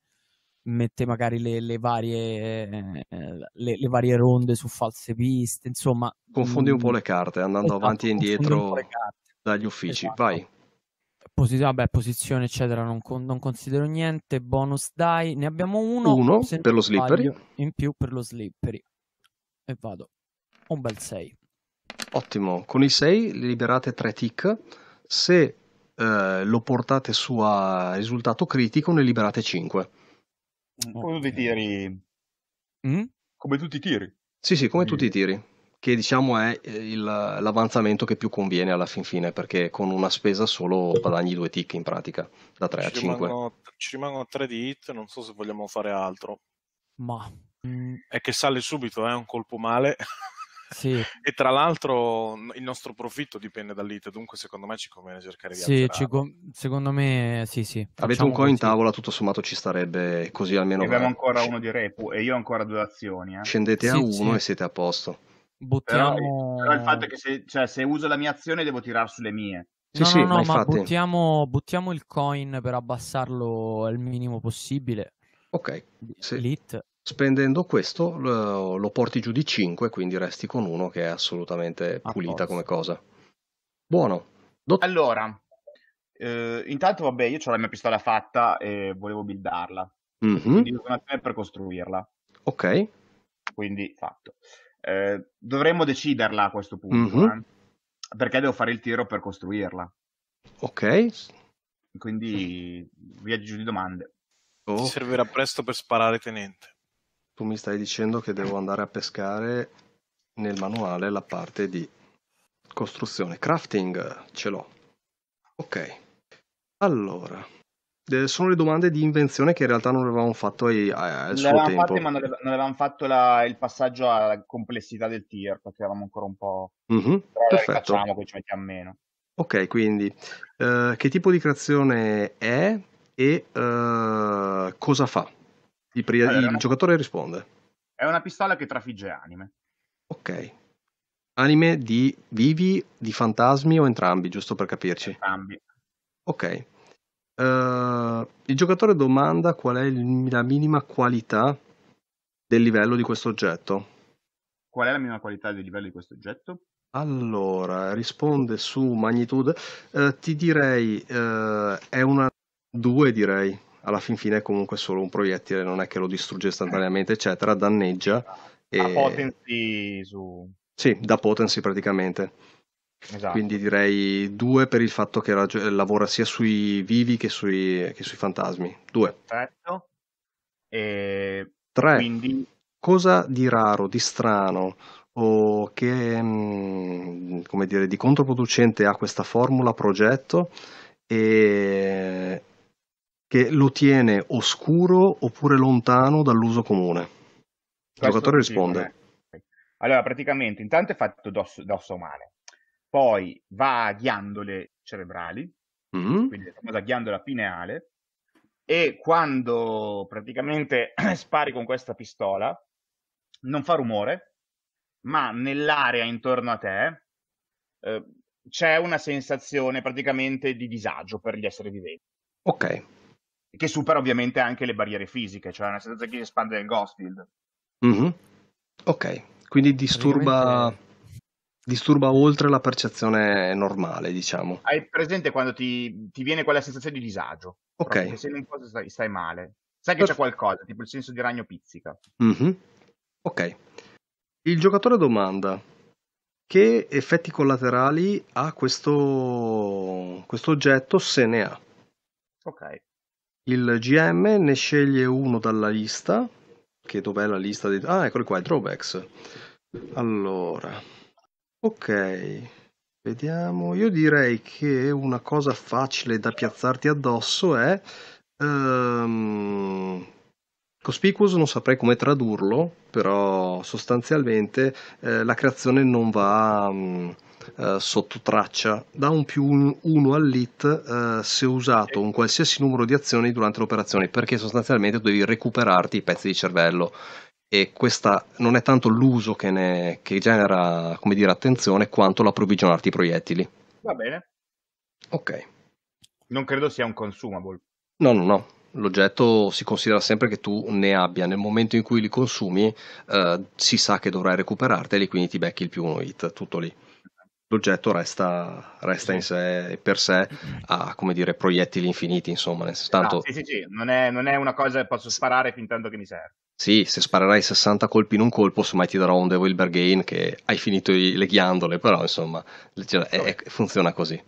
mette magari le, le varie, eh, eh, le, le, varie ronde su false piste, insomma... Confondi un po' mm, le carte andando esatto, avanti e indietro dagli uffici, esatto. vai. Posi- vabbè, posizione eccetera non, con- non, considero niente, bonus dai, ne abbiamo uno, uno per lo slippery in più per lo slippery e vado, un bel 6. Ottimo, con i 6 liberate 3 tick, se eh, lo portate su a risultato critico, ne liberate 5. Mm, come tutti i tiri. Mm? Come tutti i tiri. Sì, sì, come tutti i tiri. Che diciamo è eh, il, l'avanzamento che più conviene alla fin fine, perché con una spesa solo guadagni due tick in pratica, da 3 ci a 5. Rimangono, ci rimangono 3 di hit, non so se vogliamo fare altro. Ma... Mm, è che sale subito, è eh, un colpo male. Sì. e tra l'altro il nostro profitto dipende dall'IT, dunque secondo me ci conviene cercare di Sì, com- secondo me sì, sì. Avete un coin in tavola, tutto sommato ci starebbe così almeno. Abbiamo ancora uno di repu e io ho ancora due azioni. Eh. Scendete a uno sì. e siete a posto. Buttiamo... Però, eh, però, il fatto è che se, cioè, se uso la mia azione devo tirare sulle mie. Sì, no, sì, no, no, ma, infatti... buttiamo, buttiamo il coin per abbassarlo al minimo possibile. Ok, sì. Lit Spendendo questo lo, lo porti giù di 5, quindi resti con uno che è assolutamente pulita come cosa. Buono. Dott- allora, eh, intanto vabbè, io ho la mia pistola fatta e volevo buildarla. Mm-hmm. Quindi un'azione per costruirla. Ok. Quindi fatto. Eh, dovremmo deciderla a questo punto. Mm-hmm. Eh? Perché devo fare il tiro per costruirla. Ok. Quindi via giù di domande. Oh. Ti servirà presto per sparare tenente tu mi stai dicendo che devo andare a pescare nel manuale la parte di costruzione. Crafting ce l'ho. Ok. Allora, sono le domande di invenzione che in realtà non avevamo fatto ai, ai, al suo tempo. Fatte, ma non, avevamo fatto la, il passaggio alla complessità del tier, perché eravamo ancora un po'... Mm-hmm, perfetto. Facciamo, poi ci mettiamo meno. Ok, quindi uh, che tipo di creazione è e uh, cosa fa? Il, pri- allora, il giocatore risponde. È una pistola che trafigge anime. Ok. Anime di vivi, di fantasmi o entrambi, giusto per capirci? Entrambi. Ok. Uh, il giocatore domanda qual è il, la minima qualità del livello di questo oggetto. Qual è la minima qualità del livello di questo oggetto? Allora, risponde su magnitude. Uh, ti direi, uh, è una 2 direi alla fin fine è comunque solo un proiettile, non è che lo distrugge istantaneamente, eccetera, danneggia. E... Da potency su... Sì, da potency praticamente. Esatto. Quindi direi due per il fatto che raggi- lavora sia sui vivi che sui, che sui fantasmi. Due. Perfetto. E... Tre. Quindi... Cosa di raro, di strano o che, mh, mm, come dire, di controproducente ha questa formula progetto e che lo tiene oscuro oppure lontano dall'uso comune. Il giocatore risponde. Allora, praticamente, intanto è fatto d'osso, d'osso umane, poi va a ghiandole cerebrali, mm-hmm. quindi la famosa ghiandola pineale, e quando praticamente spari con questa pistola, non fa rumore, ma nell'area intorno a te eh, c'è una sensazione praticamente di disagio per gli esseri viventi. Ok che supera ovviamente anche le barriere fisiche, cioè una sensazione che si espande nel Ghostfield. Mm-hmm. Ok, quindi disturba, disturba, oltre la percezione normale, diciamo. Hai presente quando ti, ti viene quella sensazione di disagio? Ok. Se non cosa stai, stai, male. Sai che c'è qualcosa, tipo il senso di ragno pizzica. Mm-hmm. Ok. Il giocatore domanda che effetti collaterali ha questo, questo oggetto se ne ha. Ok il GM ne sceglie uno dalla lista, che dov'è la lista dei... Ah, eccoli qua, i drawbacks. Allora, ok, vediamo. Io direi che una cosa facile da piazzarti addosso è... Um, ehm, Cospicuous non saprei come tradurlo, però sostanzialmente eh, la creazione non va... Um, eh, sotto traccia dà un più 1 al lit eh, se usato un qualsiasi numero di azioni durante l'operazione perché sostanzialmente devi recuperarti i pezzi di cervello e questa non è tanto l'uso che, ne, che genera come dire, attenzione quanto l'approvvigionarti i proiettili. Va bene. Ok. Non credo sia un consumable. No, no, no. L'oggetto si considera sempre che tu ne abbia, nel momento in cui li consumi eh, si sa che dovrai recuperarteli, quindi ti becchi il più uno hit, tutto lì l'oggetto resta, resta, in sé per sé a come dire proiettili infiniti insomma nel esatto, senso, tanto... no, sì sì sì non è, non è, una cosa che posso sparare fin tanto che mi serve sì se sparerai 60 colpi in un colpo semmai ti darò un Devil Bargain che hai finito i, le ghiandole però insomma cioè, è, funziona così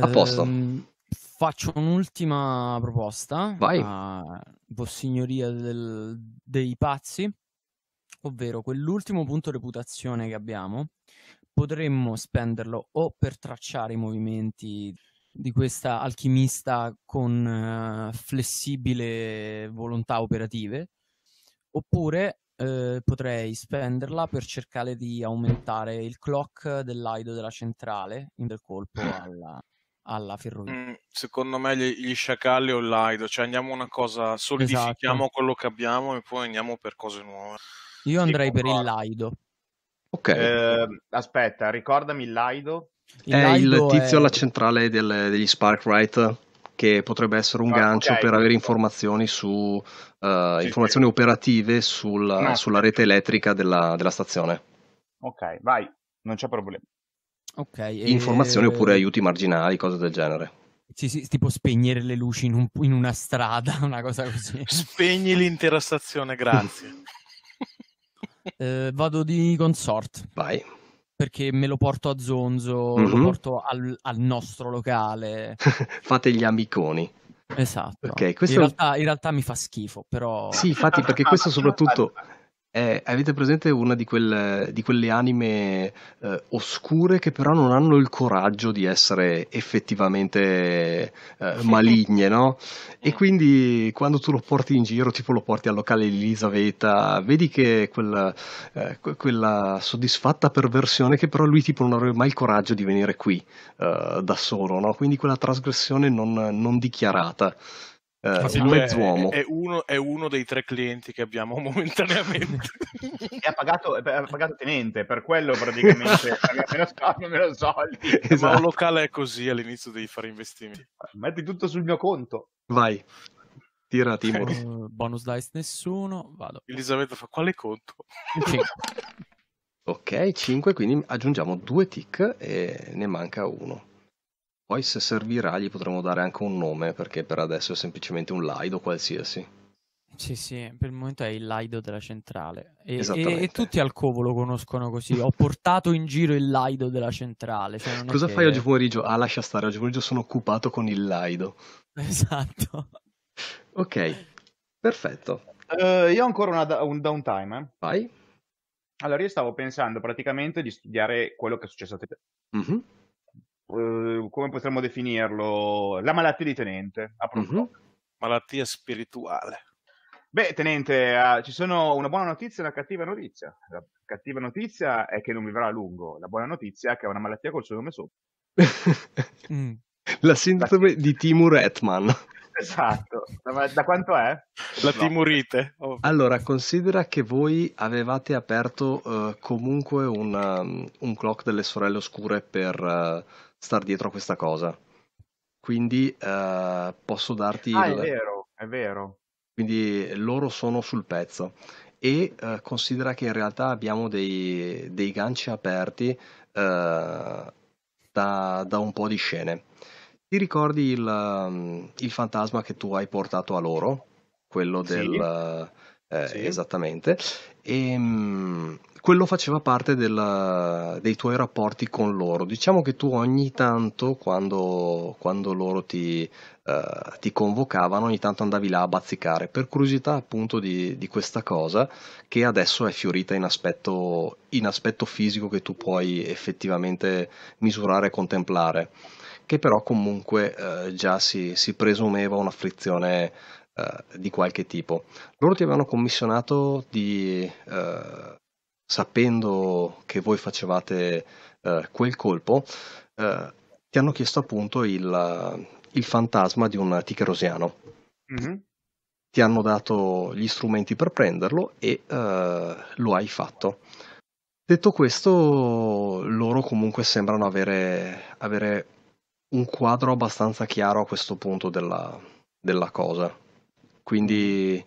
a posto um, faccio un'ultima proposta vai a Vossignoria del, dei pazzi ovvero quell'ultimo punto reputazione che abbiamo potremmo spenderlo o per tracciare i movimenti di questa alchimista con uh, flessibile volontà operative, oppure uh, potrei spenderla per cercare di aumentare il clock dell'aido della centrale in del colpo ah. alla, alla ferrovia. Mm, secondo me gli, gli, sciacalli o l'aido, cioè andiamo una cosa, solidifichiamo esatto. quello che abbiamo e poi andiamo per cose nuove. Io andrei per il laido Ok. Eh, aspetta, ricordami Laido. Il è Laido il tizio è... alla centrale del, degli Sparkwright che potrebbe essere un ah, gancio okay, per avere informazioni su uh, sì, informazioni sì. operative sulla, ah, no. sulla, rete elettrica della, della, stazione. Ok, vai, non c'è problema. Okay, informazioni e... oppure aiuti marginali, cose del genere. Sì, sì, tipo spegnere le luci in, un, in una strada, una cosa così. Spegni l'intera stazione, grazie. Eh, vado di consort. Vai. Perché me lo porto a Zonzo, mm-hmm. lo mhm. porto al, al nostro locale. Fate gli amiconi. Esatto. Okay, questo... in, realtà, in, realtà, mi fa schifo, però... Sì, infatti, perché questo soprattutto Eh, avete presente una di, quelle, di quelle anime eh, oscure che però non hanno il coraggio di essere effettivamente eh, maligne, no? E quindi quando tu lo porti in giro, tipo lo porti al locale di Elisaveta, vedi che quella, eh, quella, soddisfatta perversione che però lui tipo non avrebbe mai il coraggio di venire qui eh, da solo, no? Quindi quella trasgressione non, non dichiarata. Uh, eh, sì, lui è, è, uno, è, uno, dei tre clienti che abbiamo momentaneamente. e ha, pagato, ha pagato tenente, per quello praticamente. me lo scambio, me lo soldi. Esatto. Ma un locale è così, all'inizio devi fare investimenti. Metti tutto sul mio conto. Vai. Tira Timur. Uh, bonus dice nessuno, vado. Elisabetta fa quale conto? ok, 5, quindi aggiungiamo due tick e ne manca uno. Poi se servirà gli potremo dare anche un nome, perché per adesso è semplicemente un Lido qualsiasi. Sì, sì, per il momento è il Lido della centrale. E, e, e tutti al covo lo conoscono così. Ho portato in giro il Lido della centrale. Cioè Cosa che... fai oggi pomeriggio? Ah, lascia stare, oggi pomeriggio sono occupato con il Lido. Esatto. ok, perfetto. Uh, io ho ancora una, un downtime. Eh. Vai. Allora, io stavo pensando praticamente di studiare quello che è successo a te. mm mm-hmm Ehm, come potremmo definirlo, la malattia di Tenente. Mm-hmm. Malattia spirituale. Beh, Tenente, uh, ci sono una buona notizia e una cattiva notizia. La cattiva notizia è che non vivrà a lungo, la buona notizia è che ha una malattia col suo nome sopra. Mm. La sindrome la... di Timur Etman. Esatto, da, da, quanto è? La no. timurite. Oh. Allora, considera che voi avevate aperto uh, comunque una, um, un clock delle sorelle oscure per... Uh, star dietro a questa cosa. Quindi eh, posso darti... Ah, il... è vero, è vero. Quindi loro sono sul pezzo e eh, considera che in realtà abbiamo dei, dei ganci aperti eh, da, da, un po' di scene. Ti ricordi il, mm, il, fantasma che tu hai portato a loro? Quello del... Sì. Eh, sì. Esattamente e ehm, quello faceva parte della, dei tuoi rapporti con loro. Diciamo che tu ogni tanto, quando, quando loro ti, eh, ti, convocavano, ogni tanto andavi là a bazzicare, per curiosità appunto di, di questa cosa che adesso è fiorita in aspetto, in aspetto fisico che tu puoi effettivamente misurare e contemplare che però comunque eh, già si, si, presumeva una frizione eh, di qualche tipo. Loro ti avevano commissionato di, eh, sapendo che voi facevate eh, quel colpo, eh, ti hanno chiesto appunto il, il fantasma di un ticherosiano. Mm-hmm. Ti hanno dato gli strumenti per prenderlo e eh, lo hai fatto. Detto questo, loro comunque sembrano avere, avere un quadro abbastanza chiaro a questo punto della, della cosa. Quindi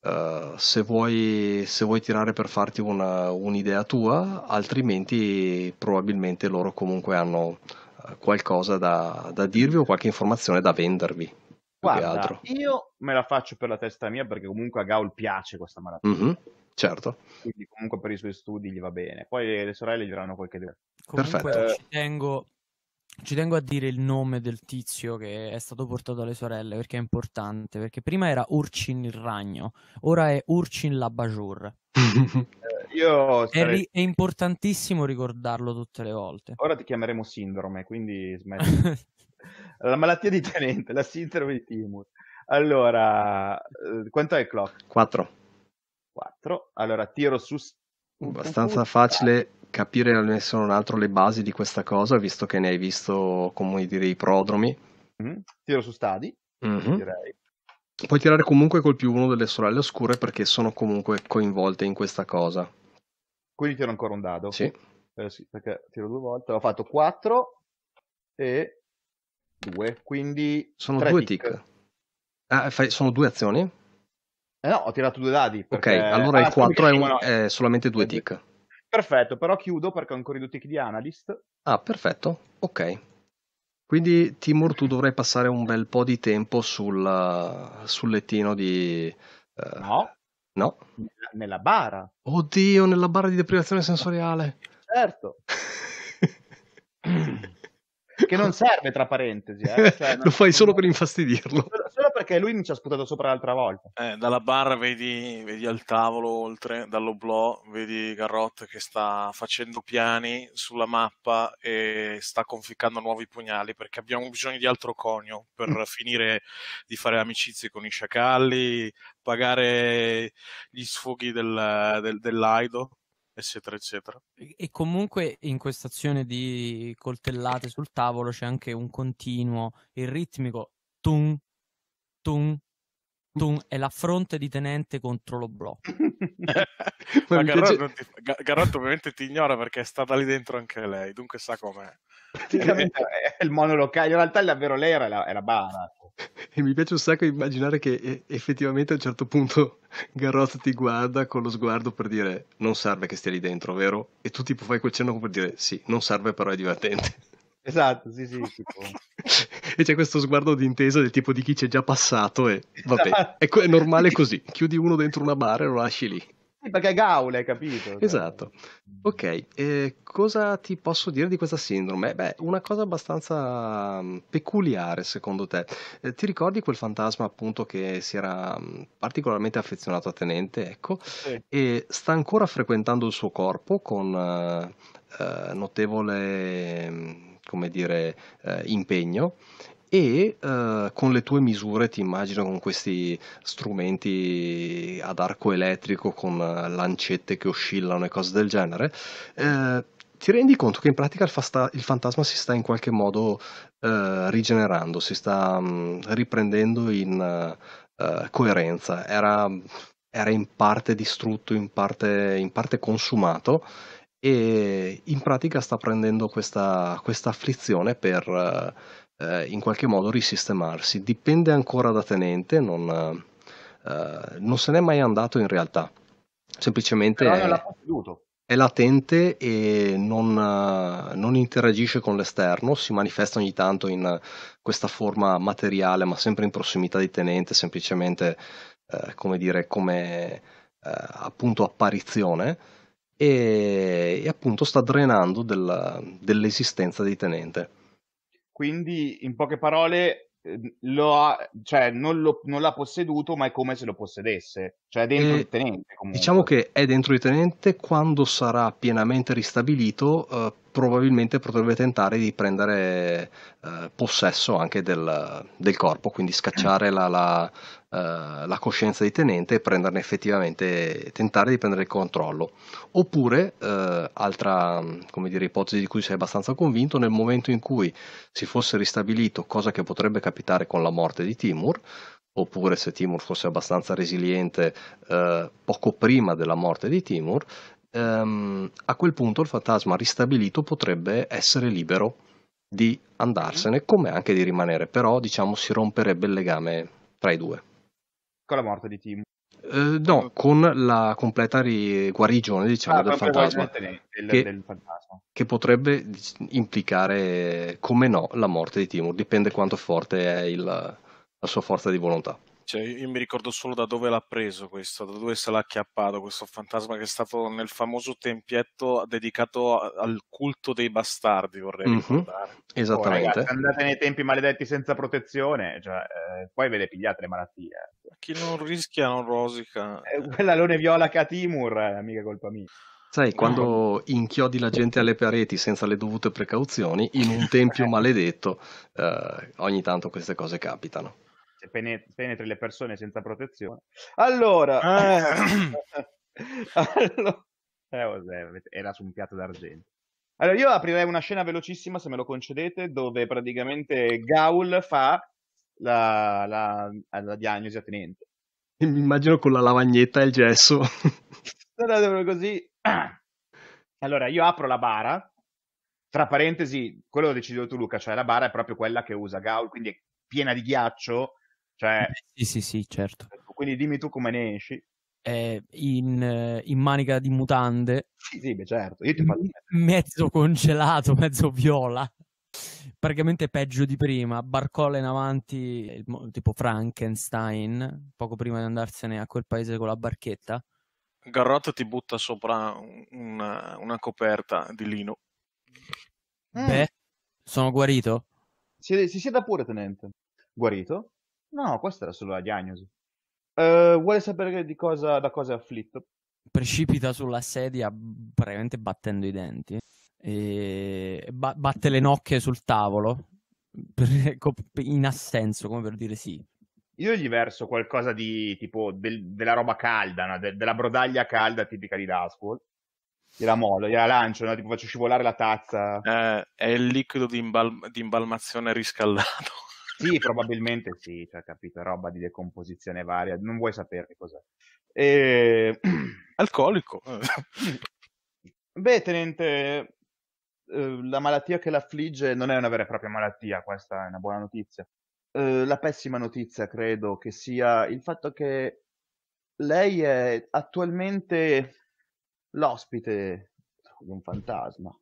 uh, se, vuoi, se, vuoi, tirare per farti una, un'idea tua, altrimenti probabilmente loro comunque hanno eh, qualcosa da, da dirvi o qualche informazione da vendervi. Guarda, io me la faccio per la testa mia perché comunque a Gaul piace questa malattia. Mm-hmm, certo. Quindi comunque per i suoi studi gli va bene. Poi le sorelle gli daranno qualche idea. Comunque Perfetto. ci tengo ci tengo a dire il nome del tizio che è stato portato alle sorelle perché è importante, perché prima era Urcin il ragno, ora è Urcin la Bajur. Io sarei... è, ri- è, importantissimo ricordarlo tutte le volte. Ora ti chiameremo sindrome, quindi smetti. la malattia di Tenente, la sindrome di Timur. Allora, eh, quanto è il clock? 4. 4. Allora, tiro su... Abbastanza facile capire almeno se non altro le basi di questa cosa, visto che ne hai visto, come dire, i prodromi. Mm-hmm. Tiro su stadi, mm-hmm. direi. Puoi tirare comunque col più uno delle sorelle oscure perché sono comunque coinvolte in questa cosa. Quindi tiro ancora un dado. Sì. Eh, sì perché tiro due volte. Ho fatto 4 e 2, quindi... Sono due tick. tick. Ah, fai... sono due azioni? Eh no, ho tirato due dadi. Perché... Ok, allora ah, il 4 è, un... è, solamente due tick. Perfetto, però chiudo perché ho ancora i due tick di analyst. Ah, perfetto, ok. Quindi Timur tu dovrai passare un bel po' di tempo sul, eh, sul lettino di... Uh, no. No? Nella, nella bara. Oddio, nella barra di deprivazione sensoriale. Certo. che non serve tra parentesi. Eh? Cioè, non... Lo fai solo per infastidirlo perché lui mi ci ha sputato sopra l'altra volta. Eh, dalla barra vedi, vedi al tavolo, oltre, dall'oblò, vedi Garrot che sta facendo piani sulla mappa e sta conficcando nuovi pugnali perché abbiamo bisogno di altro conio per mm. finire di fare amicizie con i sciacalli, pagare gli sfoghi del, del, dell'Aido eccetera, eccetera. E comunque in questa azione di coltellate sul tavolo c'è anche un continuo e ritmico tum, Tum, mm. tum, è fronte di tenente contro lo blocco. Ma Garrotto, ti... Garrotto ovviamente ti ignora perché è stata lì dentro anche lei, dunque sa com'è. Praticamente è il monolocale, in realtà è davvero lei era la, era bara. E mi piace un sacco immaginare che effettivamente a un certo punto Garrotto ti guarda con lo sguardo per dire non serve che stia lì dentro, vero? E tu tipo fai quel cenno per dire sì, non serve però è divertente. Esatto, sì, sì. Tipo e c'è questo sguardo di intesa del tipo di chi c'è già passato e vabbè, esatto. è, è normale così, chiudi uno dentro una bara e lo lasci lì. Sì, perché è gaule, hai capito? Cioè. Esatto. Ok, eh, cosa ti posso dire di questa sindrome? Beh, una cosa abbastanza mm, peculiare secondo te. Eh, ti ricordi quel fantasma appunto che si era mm, particolarmente affezionato a Tenente, ecco, sì. e sta ancora frequentando il suo corpo con eh, eh notevole mm, come dire, eh, impegno e eh, con le tue misure ti immagino con questi strumenti ad arco elettrico con eh, lancette che oscillano e cose del genere eh, ti rendi conto che in pratica il, fasta- il fantasma si sta in qualche modo eh, rigenerando si sta mh, mm, riprendendo in uh, coerenza era, era, in parte distrutto in parte, in parte consumato e in pratica sta prendendo questa, questa afflizione per eh, in qualche modo risistemarsi. Dipende ancora da tenente, non, eh, non se n'è mai andato in realtà, semplicemente è, è, latente e non, non, interagisce con l'esterno, si manifesta ogni tanto in questa forma materiale, ma sempre in prossimità di tenente, semplicemente eh, come dire, come eh, appunto apparizione e, e appunto sta drenando della, dell'esistenza di tenente. Quindi, in poche parole, ehm, ha, cioè non, lo, non, l'ha posseduto, ma è come se lo possedesse, cioè è dentro e, eh, il tenente. Comunque. Diciamo che è dentro il tenente quando sarà pienamente ristabilito. Uh, probabilmente potrebbe tentare di prendere eh, possesso anche del, del, corpo, quindi scacciare la, la, eh, la, coscienza di tenente e prenderne effettivamente, tentare di prendere il controllo. Oppure, eh, altra dire, ipotesi di cui sei abbastanza convinto, nel momento in cui si fosse ristabilito, cosa che potrebbe capitare con la morte di Timur, oppure se Timur fosse abbastanza resiliente eh, poco prima della morte di Timur, ehm, a quel punto il fantasma ristabilito potrebbe essere libero di andarsene, mm-hmm. come anche di rimanere, però diciamo si romperebbe il legame tra i due. Con la morte di Tim. Eh, no, con la completa ri- guarigione diciamo, ah, del, fantasma, del, che, del, fantasma, che, potrebbe implicare, come no, la morte di Timur, dipende quanto forte è il, la sua forza di volontà. Cioè, io mi ricordo solo da dove l'ha preso questo, da dove se l'ha acchiappato questo fantasma che è stato nel famoso tempietto dedicato al culto dei bastardi, vorrei mm-hmm. ricordare. Esattamente. Oh, ragazzi, andate nei tempi maledetti senza protezione, cioè, eh, poi ve le pigliate le malattie. Eh. Chi non rischia non rosica. Eh, lone viola che ha Timur, eh, mica colpa mia. Sai, quando inchiodi la gente alle pareti senza le dovute precauzioni, in un tempio maledetto, eh, ogni tanto queste cose capitano. Cioè, penet- penetri le persone senza protezione. Allora, eh. allora... Eh, era su un piatto d'argento. Allora, io aprirei una scena velocissima, se me lo concedete, dove praticamente Gaul fa la, la, la diagnosi attenente. Mi immagino con la lavagnetta e il gesso. Allora, così. Allora, io apro la bara. Tra parentesi, quello che ho deciso tu, Luca, cioè la bara è proprio quella che usa Gaul, quindi è piena di ghiaccio cioè, sì, sì, sì, certo. certo. Quindi dimmi tu come ne esci. Eh, in, in, manica di mutande. Sì, sì, beh, certo. Io ti faccio... Mezzo congelato, mezzo viola. Praticamente peggio di prima, barcola in avanti, eh, tipo Frankenstein, poco prima di andarsene a quel paese con la barchetta. Garrotto ti butta sopra una, una coperta di lino. Mm. Beh, sono guarito? Si, si sieda pure, tenente. Guarito? No, questa era solo la diagnosi. Eh, vuole sapere di cosa, da cosa è afflitto? Precipita sulla sedia, praticamente battendo i denti. E ba- batte le nocche sul tavolo per, in assenso, come per dire sì. Io gli verso qualcosa di tipo del, della roba calda, no? De, della brodaglia calda tipica di Daskwall. Gliela mollo, gliela lancio, no? tipo faccio scivolare la tazza. Eh, è il liquido di, imbal- di imbalmazione riscaldato. Sì, probabilmente sì, cioè capito, roba di decomposizione varia, non vuoi sapere cos'è. E... Ehm, Alcolico. Beh, tenente, ehm, la malattia che l'affligge non è una vera e propria malattia, questa è una buona notizia. Ehm, la pessima notizia credo che sia il fatto che lei è attualmente l'ospite di un fantasma,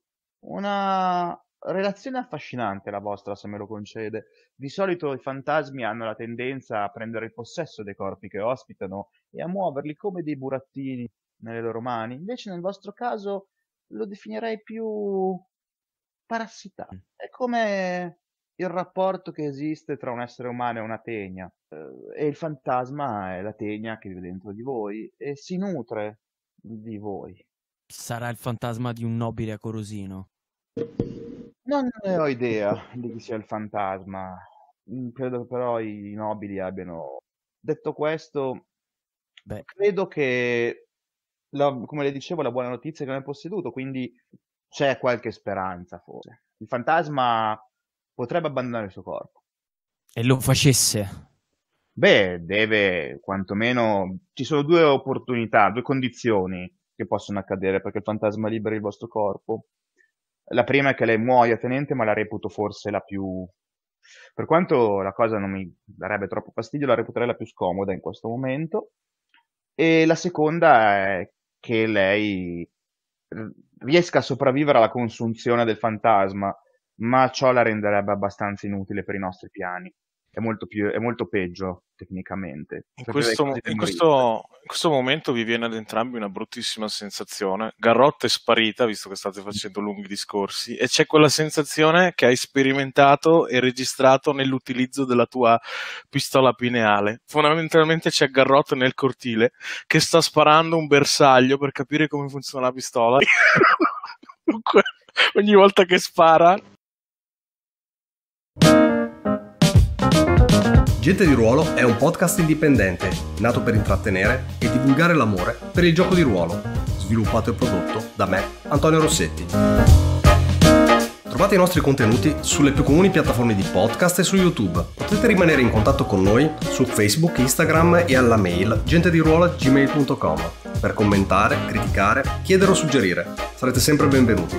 una Relazione affascinante la vostra, se me lo concede. Di solito i fantasmi hanno la tendenza a prendere il possesso dei corpi che ospitano e a muoverli come dei burattini nelle loro mani. Invece nel vostro caso lo definirei più parassitante. Mm. È come il rapporto che esiste tra un essere umano e una tegna. Eh, e il fantasma è la tegna che vive dentro di voi e si nutre di voi. Sarà il fantasma di un nobile a Corosino. Non ne ho idea di chi sia il fantasma, mm, credo però i nobili abbiano... Detto questo, credo che, la- come le dicevo, la buona notizia è che non è posseduto, quindi c'è qualche speranza forse. Il fantasma potrebbe abbandonare il suo corpo. e lo facesse. Beh, deve quantomeno. Ci sono due opportunità, due condizioni che possono accadere perché il fantasma liberi il vostro corpo. La prima è che lei muoia tenente, ma la reputo forse la più... Per quanto la cosa non mi darebbe troppo fastidio, la reputerei la più scomoda in questo momento. E la seconda è che lei riesca a sopravvivere alla consunzione del fantasma, ma ciò la renderebbe abbastanza inutile per i nostri piani è molto, più, è molto peggio tecnicamente. In questo, in, questo, in questo, momento vi viene ad entrambi una bruttissima sensazione. Garrotta è sparita, visto che state facendo lunghi discorsi, e c'è quella sensazione che hai sperimentato e registrato nell'utilizzo della tua pistola pineale. Fondamentalmente c'è Garrotta nel cortile che sta sparando un bersaglio per capire come funziona la pistola. Ogni volta che spara Gente di Ruolo è un podcast indipendente, nato per intrattenere e divulgare l'amore per il gioco di ruolo, sviluppato e prodotto da me, Antonio Rossetti. Trovate i nostri contenuti sulle più comuni piattaforme di podcast e su YouTube. Potete rimanere in contatto con noi su Facebook, Instagram e alla mail gentediruolo.gmail.com per commentare, criticare, chiedere o suggerire. Sarete sempre benvenuti.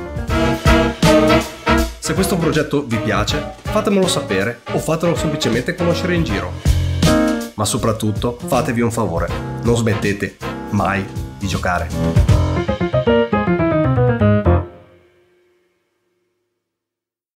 Se questo progetto vi piace, fatemelo sapere o fatelo semplicemente conoscere in giro. Ma soprattutto fatevi un favore, non smettete mai di giocare.